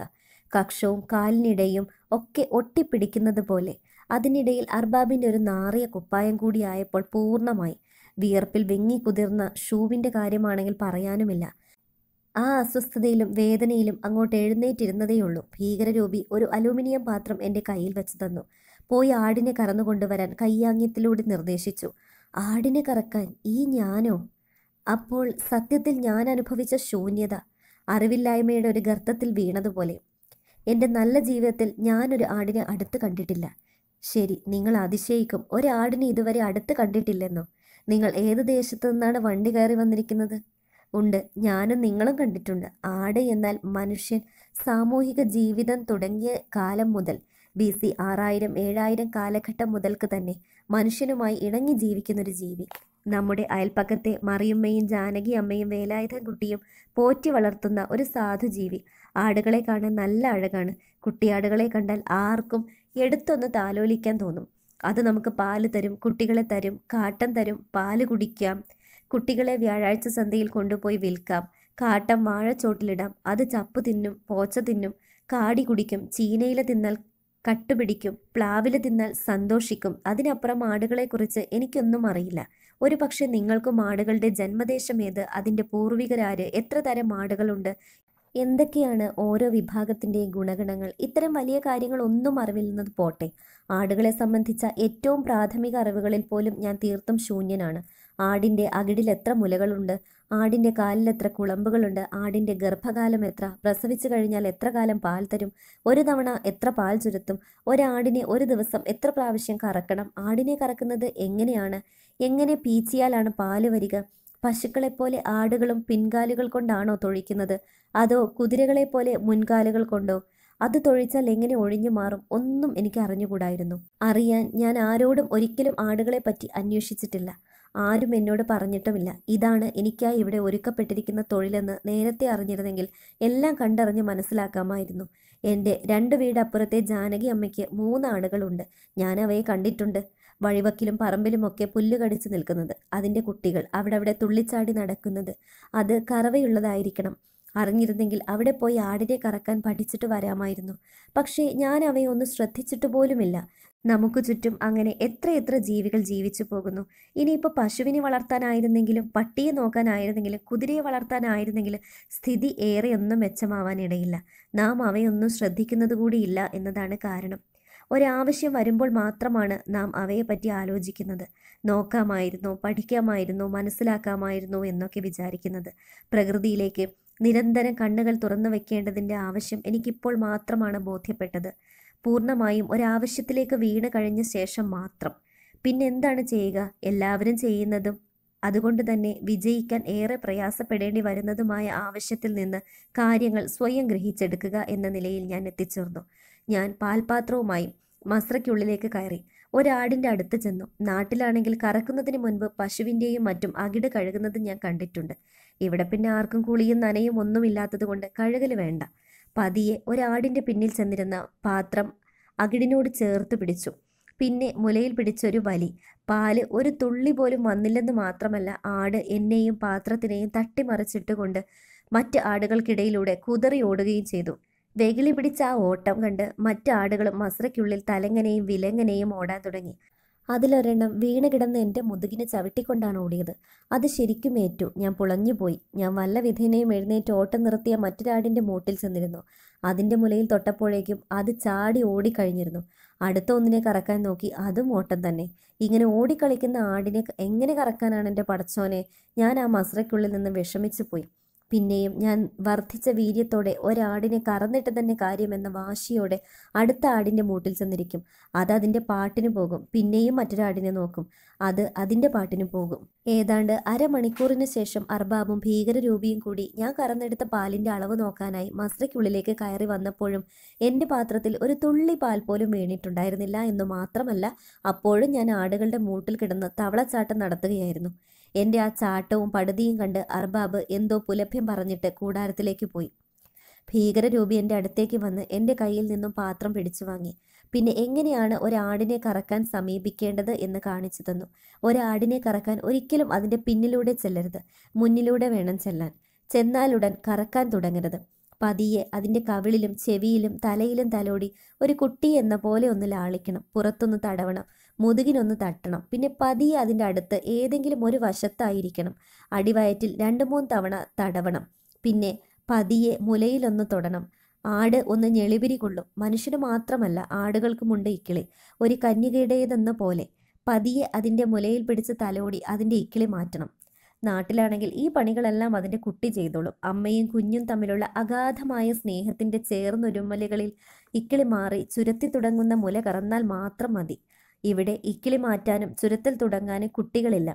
കക്ഷവും കാലിനിടയും ഒക്കെ ഒട്ടിപ്പിടിക്കുന്നത് പോലെ അതിനിടയിൽ അർബാബിൻ്റെ ഒരു നാറിയ കുപ്പായം കൂടി ആയപ്പോൾ പൂർണ്ണമായി വിയർപ്പിൽ വെങ്ങി കുതിർന്ന ഷൂവിൻ്റെ കാര്യമാണെങ്കിൽ പറയാനുമില്ല ആ അസ്വസ്ഥതയിലും വേദനയിലും അങ്ങോട്ട് എഴുന്നേറ്റിരുന്നതേയുള്ളൂ ഭീകരരൂപി ഒരു അലൂമിനിയം പാത്രം എൻ്റെ കയ്യിൽ വെച്ച് തന്നു പോയി ആടിനെ കറന്നുകൊണ്ടുവരാൻ കയ്യാങ്ങ്യത്തിലൂടെ നിർദ്ദേശിച്ചു ആടിനെ കറക്കാൻ ഈ ഞാനോ അപ്പോൾ സത്യത്തിൽ ഞാൻ അനുഭവിച്ച ശൂന്യത അറിവില്ലായ്മയുടെ ഒരു ഗർത്തത്തിൽ വീണതുപോലെ എൻ്റെ നല്ല ജീവിതത്തിൽ ഞാനൊരു ആടിനെ അടുത്ത് കണ്ടിട്ടില്ല ശരി നിങ്ങൾ അതിശയിക്കും ഒരാടിനെ ഇതുവരെ അടുത്ത് കണ്ടിട്ടില്ലെന്നോ നിങ്ങൾ ഏത് ദേശത്തു നിന്നാണ് വണ്ടി കയറി വന്നിരിക്കുന്നത് ഉണ്ട് ഞാനും നിങ്ങളും കണ്ടിട്ടുണ്ട് ആട് എന്നാൽ മനുഷ്യൻ സാമൂഹിക ജീവിതം തുടങ്ങിയ കാലം മുതൽ ബി സി ആറായിരം ഏഴായിരം കാലഘട്ടം മുതൽക്ക് തന്നെ മനുഷ്യനുമായി ഇണങ്ങി ജീവിക്കുന്നൊരു ജീവി നമ്മുടെ അയൽപ്പക്കത്തെ മറിയമ്മയും ജാനകി അമ്മയും വേലായുധ കുട്ടിയും പോറ്റി വളർത്തുന്ന ഒരു ജീവി ആടുകളെ കാണാൻ നല്ല അഴകാണ് കുട്ടിയാടുകളെ കണ്ടാൽ ആർക്കും എടുത്തൊന്ന് താലോലിക്കാൻ തോന്നും അത് നമുക്ക് പാല് തരും കുട്ടികളെ തരും കാട്ടം തരും പാല് കുടിക്കാം കുട്ടികളെ വ്യാഴാഴ്ച സന്ധ്യയിൽ കൊണ്ടുപോയി വിൽക്കാം കാട്ടം വാഴച്ചോട്ടിലിടാം അത് ചപ്പ് തിന്നും പോച്ച തിന്നും കാടി കുടിക്കും ചീനയില തിന്നാൽ കട്ടുപിടിക്കും പ്ലാവിൽ തിന്നാൽ സന്തോഷിക്കും അതിനപ്പുറം ആടുകളെക്കുറിച്ച് എനിക്കൊന്നും അറിയില്ല ഒരു പക്ഷേ നിങ്ങൾക്കും ആടുകളുടെ ജന്മദേശം ഏത് അതിൻ്റെ പൂർവികരാര് എത്ര തരം ആടുകളുണ്ട് എന്തൊക്കെയാണ് ഓരോ വിഭാഗത്തിൻ്റെയും ഗുണഗണങ്ങൾ ഇത്തരം വലിയ കാര്യങ്ങൾ ഒന്നും അറിവില്ലെന്നത് പോട്ടെ ആടുകളെ സംബന്ധിച്ച ഏറ്റവും പ്രാഥമിക അറിവുകളിൽ പോലും ഞാൻ തീർത്തും ശൂന്യനാണ് ആടിൻ്റെ അകിടിൽ എത്ര മുലകളുണ്ട് ആടിൻ്റെ കാലിൽ എത്ര കുളമ്പുകളുണ്ട് ആടിൻ്റെ ഗർഭകാലം എത്ര പ്രസവിച്ചു കഴിഞ്ഞാൽ എത്ര കാലം പാൽ തരും ഒരു തവണ എത്ര പാൽ ചുരുത്തും ഒരാടിനെ ഒരു ദിവസം എത്ര പ്രാവശ്യം കറക്കണം ആടിനെ കറക്കുന്നത് എങ്ങനെയാണ് എങ്ങനെ പീച്ചിയാലാണ് പാല് വരിക പശുക്കളെപ്പോലെ ആടുകളും പിൻകാലുകൾ കൊണ്ടാണോ തൊഴിക്കുന്നത് അതോ കുതിരകളെപ്പോലെ മുൻകാലുകൾ കൊണ്ടോ അത് തൊഴിച്ചാൽ എങ്ങനെ ഒഴിഞ്ഞു മാറും ഒന്നും എനിക്ക് അറിഞ്ഞുകൂടായിരുന്നു അറിയാൻ ഞാൻ ആരോടും ഒരിക്കലും ആടുകളെ പറ്റി അന്വേഷിച്ചിട്ടില്ല ആരും എന്നോട് പറഞ്ഞിട്ടുമില്ല ഇതാണ് എനിക്കായി ഇവിടെ ഒരുക്കപ്പെട്ടിരിക്കുന്ന തൊഴിലെന്ന് നേരത്തെ അറിഞ്ഞിരുന്നെങ്കിൽ എല്ലാം കണ്ടറിഞ്ഞ് മനസ്സിലാക്കാമായിരുന്നു എൻ്റെ രണ്ട് വീടപ്പുറത്തെ ജാനകി അമ്മയ്ക്ക് മൂന്ന് ആടുകളുണ്ട് ഞാൻ അവയെ കണ്ടിട്ടുണ്ട് വഴിവക്കിലും പറമ്പിലുമൊക്കെ പുല്ല് കടിച്ചു നിൽക്കുന്നത് അതിൻ്റെ കുട്ടികൾ അവിടെ തുള്ളിച്ചാടി നടക്കുന്നത് അത് കറവയുള്ളതായിരിക്കണം അറിഞ്ഞിരുന്നെങ്കിൽ അവിടെ പോയി ആടിനെ കറക്കാൻ പഠിച്ചിട്ട് വരാമായിരുന്നു പക്ഷേ ഞാൻ അവയെ ഒന്ന് ശ്രദ്ധിച്ചിട്ട് പോലുമില്ല നമുക്ക് ചുറ്റും അങ്ങനെ എത്രയെത്ര ജീവികൾ ജീവിച്ചു പോകുന്നു ഇനിയിപ്പോൾ പശുവിനെ വളർത്താനായിരുന്നെങ്കിലും പട്ടിയെ നോക്കാനായിരുന്നെങ്കിലും കുതിരയെ വളർത്താനായിരുന്നെങ്കിലും സ്ഥിതി ഏറെയൊന്നും മെച്ചമാവാനിടയില്ല നാം അവയൊന്നും ശ്രദ്ധിക്കുന്നത് കൂടിയില്ല എന്നതാണ് കാരണം ഒരാവശ്യം വരുമ്പോൾ മാത്രമാണ് നാം അവയെപ്പറ്റി ആലോചിക്കുന്നത് നോക്കാമായിരുന്നോ പഠിക്കാമായിരുന്നോ മനസ്സിലാക്കാമായിരുന്നോ എന്നൊക്കെ വിചാരിക്കുന്നത് പ്രകൃതിയിലേക്ക് നിരന്തരം കണ്ണുകൾ തുറന്നു വെക്കേണ്ടതിൻ്റെ ആവശ്യം എനിക്കിപ്പോൾ മാത്രമാണ് ബോധ്യപ്പെട്ടത് പൂർണ്ണമായും ഒരാവശ്യത്തിലേക്ക് വീണ് കഴിഞ്ഞ ശേഷം മാത്രം പിന്നെ എന്താണ് ചെയ്യുക എല്ലാവരും ചെയ്യുന്നതും അതുകൊണ്ട് തന്നെ വിജയിക്കാൻ ഏറെ പ്രയാസപ്പെടേണ്ടി വരുന്നതുമായ ആവശ്യത്തിൽ നിന്ന് കാര്യങ്ങൾ സ്വയം ഗ്രഹിച്ചെടുക്കുക എന്ന നിലയിൽ ഞാൻ എത്തിച്ചേർന്നു ഞാൻ പാൽപാത്രവുമായി മസ്രയ്ക്കുള്ളിലേക്ക് കയറി ഒരാടിൻ്റെ അടുത്ത് ചെന്നു നാട്ടിലാണെങ്കിൽ കറക്കുന്നതിന് മുൻപ് പശുവിൻ്റെയും മറ്റും അകിട് കഴുകുന്നത് ഞാൻ കണ്ടിട്ടുണ്ട് ഇവിടെ പിന്നെ ആർക്കും കുളിയും നനയും ഒന്നുമില്ലാത്തതുകൊണ്ട് കഴുകൽ വേണ്ട പതിയെ ഒരാടിൻ്റെ പിന്നിൽ ചെന്നിരുന്ന പാത്രം അകിടിനോട് ചേർത്ത് പിടിച്ചു പിന്നെ മുലയിൽ പിടിച്ചൊരു വലി പാല് ഒരു തുള്ളി പോലും വന്നില്ലെന്ന് മാത്രമല്ല ആട് എന്നെയും പാത്രത്തിനെയും തട്ടിമറിച്ചിട്ടുകൊണ്ട് മറ്റ് ആടുകൾക്കിടയിലൂടെ കുതറി ഓടുകയും ചെയ്തു വെകിളി പിടിച്ച ആ ഓട്ടം കണ്ട് മറ്റ് ആടുകളും മസ്രയ്ക്കുള്ളിൽ തലങ്ങനെയും വിലങ്ങനെയും ഓടാൻ തുടങ്ങി അതിലൊരെണ്ണം വീണ് കിടന്ന് എൻ്റെ മുതുകിനെ ചവിട്ടിക്കൊണ്ടാണ് ഓടിയത് അത് ശരിക്കും ഏറ്റു ഞാൻ പുളഞ്ഞുപോയി ഞാൻ വല്ല വിധേനയും എഴുന്നേറ്റ് ഓട്ടം നിർത്തിയ മറ്റൊരാടിൻ്റെ മൂട്ടിൽ ചെന്നിരുന്നു അതിൻ്റെ മുലയിൽ തൊട്ടപ്പോഴേക്കും അത് ചാടി ഓടിക്കഴിഞ്ഞിരുന്നു അടുത്ത ഒന്നിനെ കറക്കാൻ നോക്കി അതും ഓട്ടം തന്നെ ഇങ്ങനെ ഓടിക്കളിക്കുന്ന ആടിനെ എങ്ങനെ കറക്കാനാണ് എൻ്റെ പടച്ചോനെ ഞാൻ ആ മസ്രയ്ക്കുള്ളിൽ നിന്ന് വിഷമിച്ചു പോയി പിന്നെയും ഞാൻ വർദ്ധിച്ച വീര്യത്തോടെ ഒരാടിനെ കറന്നിട്ട് തന്നെ കാര്യമെന്ന വാശിയോടെ അടുത്ത ആടിൻ്റെ മൂട്ടിൽ ചെന്നിരിക്കും അത് അതിൻ്റെ പാട്ടിന് പോകും പിന്നെയും മറ്റൊരാടിനെ നോക്കും അത് അതിൻ്റെ പാട്ടിന് പോകും ഏതാണ്ട് അരമണിക്കൂറിന് ശേഷം അർബാബും ഭീകരരൂപിയും കൂടി ഞാൻ കറന്നെടുത്ത പാലിൻ്റെ അളവ് നോക്കാനായി മസ്രയ്ക്കുള്ളിലേക്ക് കയറി വന്നപ്പോഴും എൻ്റെ പാത്രത്തിൽ ഒരു തുള്ളി പാൽ പോലും വീണിട്ടുണ്ടായിരുന്നില്ല എന്ന് മാത്രമല്ല അപ്പോഴും ഞാൻ ആടുകളുടെ മൂട്ടിൽ കിടന്ന് തവളച്ചാട്ടം നടത്തുകയായിരുന്നു എൻ്റെ ആ ചാട്ടവും പടുതിയും കണ്ട് അർബാബ് എന്തോ പുലഭ്യം പറഞ്ഞിട്ട് കൂടാരത്തിലേക്ക് പോയി ഭീകരരൂപി എൻ്റെ അടുത്തേക്ക് വന്ന് എൻ്റെ കയ്യിൽ നിന്നും പാത്രം പിടിച്ചു വാങ്ങി പിന്നെ എങ്ങനെയാണ് ഒരാടിനെ കറക്കാൻ സമീപിക്കേണ്ടത് എന്ന് കാണിച്ചു തന്നു ഒരാടിനെ കറക്കാൻ ഒരിക്കലും അതിൻ്റെ പിന്നിലൂടെ ചെല്ലരുത് മുന്നിലൂടെ വേണം ചെല്ലാൻ ചെന്നാലുടൻ കറക്കാൻ തുടങ്ങരുത് പതിയെ അതിൻ്റെ കവിളിലും ചെവിയിലും തലയിലും തലോടി ഒരു കുട്ടി എന്ന പോലെ ഒന്ന് ലാളിക്കണം പുറത്തൊന്ന് തടവണം മുതുകിനൊന്ന് തട്ടണം പിന്നെ പതിയെ അതിൻ്റെ അടുത്ത് ഏതെങ്കിലും ഒരു വശത്തായിരിക്കണം അടിവയറ്റിൽ രണ്ട് മൂന്ന് തവണ തടവണം പിന്നെ പതിയെ മുലയിലൊന്ന് തൊടണം ആട് ഒന്ന് ഞെളിപിരി കൊള്ളും മനുഷ്യന് മാത്രമല്ല ആടുകൾക്കുമുണ്ട് ഇക്കിളി ഒരു കന്യകയുടേതെന്ന പോലെ പതിയെ അതിൻ്റെ മുലയിൽ പിടിച്ച് തലോടി അതിൻ്റെ ഇക്കിളി മാറ്റണം നാട്ടിലാണെങ്കിൽ ഈ പണികളെല്ലാം അതിൻ്റെ കുട്ടി ചെയ്തോളും അമ്മയും കുഞ്ഞും തമ്മിലുള്ള അഗാധമായ സ്നേഹത്തിൻ്റെ ചേർന്നൊരുമലുകളിൽ ഇക്കിളി മാറി ചുരത്തി തുടങ്ങുന്ന മുല കറന്നാൽ മാത്രം മതി ഇവിടെ ഇക്കിളി മാറ്റാനും ചുരത്തിൽ തുടങ്ങാനും കുട്ടികളില്ല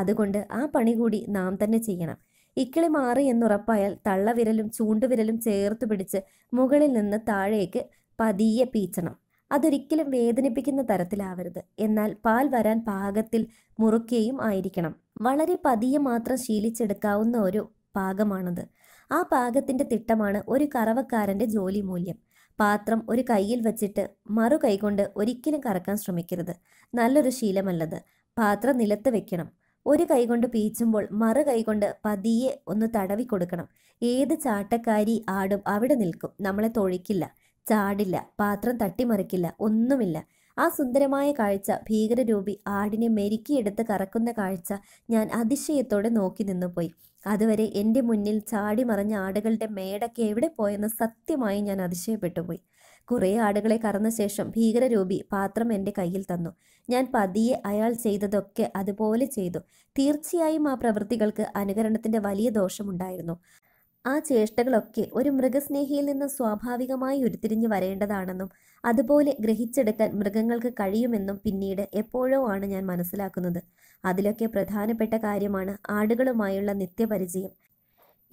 അതുകൊണ്ട് ആ പണി കൂടി നാം തന്നെ ചെയ്യണം ഇക്കിളി മാറി എന്നുറപ്പായാൽ തള്ളവിരലും ചൂണ്ടുവിരലും ചേർത്ത് പിടിച്ച് മുകളിൽ നിന്ന് താഴേക്ക് പതിയെ പീച്ചണം അതൊരിക്കലും വേദനിപ്പിക്കുന്ന തരത്തിലാവരുത് എന്നാൽ പാൽ വരാൻ പാകത്തിൽ മുറുക്കുകയും ആയിരിക്കണം വളരെ പതിയെ മാത്രം ശീലിച്ചെടുക്കാവുന്ന ഒരു പാകമാണത് ആ പാകത്തിന്റെ തിട്ടമാണ് ഒരു കറവക്കാരന്റെ ജോലി മൂല്യം പാത്രം ഒരു കയ്യിൽ വച്ചിട്ട് മറു കൈകൊണ്ട് ഒരിക്കലും കറക്കാൻ ശ്രമിക്കരുത് നല്ലൊരു ശീലമല്ലത് പാത്രം നിലത്ത് വെക്കണം ഒരു കൈകൊണ്ട് പീച്ചുമ്പോൾ മറു കൈകൊണ്ട് പതിയെ ഒന്ന് തടവി കൊടുക്കണം ഏത് ചാട്ടക്കാരി ആടും അവിടെ നിൽക്കും നമ്മളെ തൊഴിക്കില്ല ചാടില്ല പാത്രം തട്ടിമറിക്കില്ല ഒന്നുമില്ല ആ സുന്ദരമായ കാഴ്ച ഭീകരരൂപി ആടിനെ മെരുക്കിയെടുത്ത് കറക്കുന്ന കാഴ്ച ഞാൻ അതിശയത്തോടെ നോക്കി നിന്നുപോയി അതുവരെ എൻ്റെ മുന്നിൽ ചാടി മറഞ്ഞ ആടുകളുടെ മേടൊക്കെ എവിടെ പോയെന്ന് സത്യമായി ഞാൻ അതിശയപ്പെട്ടുപോയി കുറേ ആടുകളെ കറന്ന ശേഷം ഭീകരരൂപി പാത്രം എൻ്റെ കയ്യിൽ തന്നു ഞാൻ പതിയെ അയാൾ ചെയ്തതൊക്കെ അതുപോലെ ചെയ്തു തീർച്ചയായും ആ പ്രവൃത്തികൾക്ക് അനുകരണത്തിൻ്റെ വലിയ ദോഷമുണ്ടായിരുന്നു ആ ചേഷ്ടകളൊക്കെ ഒരു മൃഗസ്നേഹിയിൽ നിന്ന് സ്വാഭാവികമായി ഉരുത്തിരിഞ്ഞു വരേണ്ടതാണെന്നും അതുപോലെ ഗ്രഹിച്ചെടുക്കാൻ മൃഗങ്ങൾക്ക് കഴിയുമെന്നും പിന്നീട് എപ്പോഴോ ആണ് ഞാൻ മനസ്സിലാക്കുന്നത് അതിലൊക്കെ പ്രധാനപ്പെട്ട കാര്യമാണ് ആടുകളുമായുള്ള നിത്യപരിചയം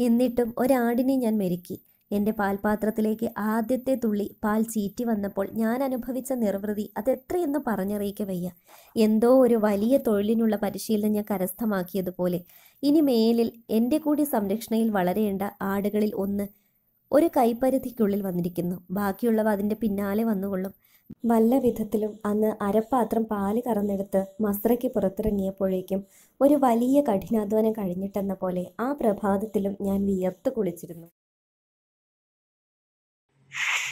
എന്നിട്ടും ഒരാടിനെ ഞാൻ മെരുക്കി എൻ്റെ പാൽപാത്രത്തിലേക്ക് ആദ്യത്തെ തുള്ളി പാൽ ചീറ്റി വന്നപ്പോൾ ഞാൻ അനുഭവിച്ച നിർവൃതി അതെത്രയെന്ന് പറഞ്ഞറിയിക്ക വയ്യ എന്തോ ഒരു വലിയ തൊഴിലിനുള്ള പരിശീലനം ഞാൻ കരസ്ഥമാക്കിയതുപോലെ ഇനി മേലിൽ എൻ്റെ കൂടി സംരക്ഷണയിൽ വളരേണ്ട ആടുകളിൽ ഒന്ന് ഒരു കൈപ്പരിധിക്കുള്ളിൽ വന്നിരിക്കുന്നു ബാക്കിയുള്ളവ അതിൻ്റെ പിന്നാലെ വന്നുകൊള്ളും വല്ല വിധത്തിലും അന്ന് അരപ്പാത്രം പാല് കറന്നെടുത്ത് മസ്രയ്ക്ക് പുറത്തിറങ്ങിയപ്പോഴേക്കും ഒരു വലിയ കഠിനാധ്വാനം കഴിഞ്ഞിട്ടെന്ന പോലെ ആ പ്രഭാതത്തിലും ഞാൻ വിയർത്ത് കുളിച്ചിരുന്നു you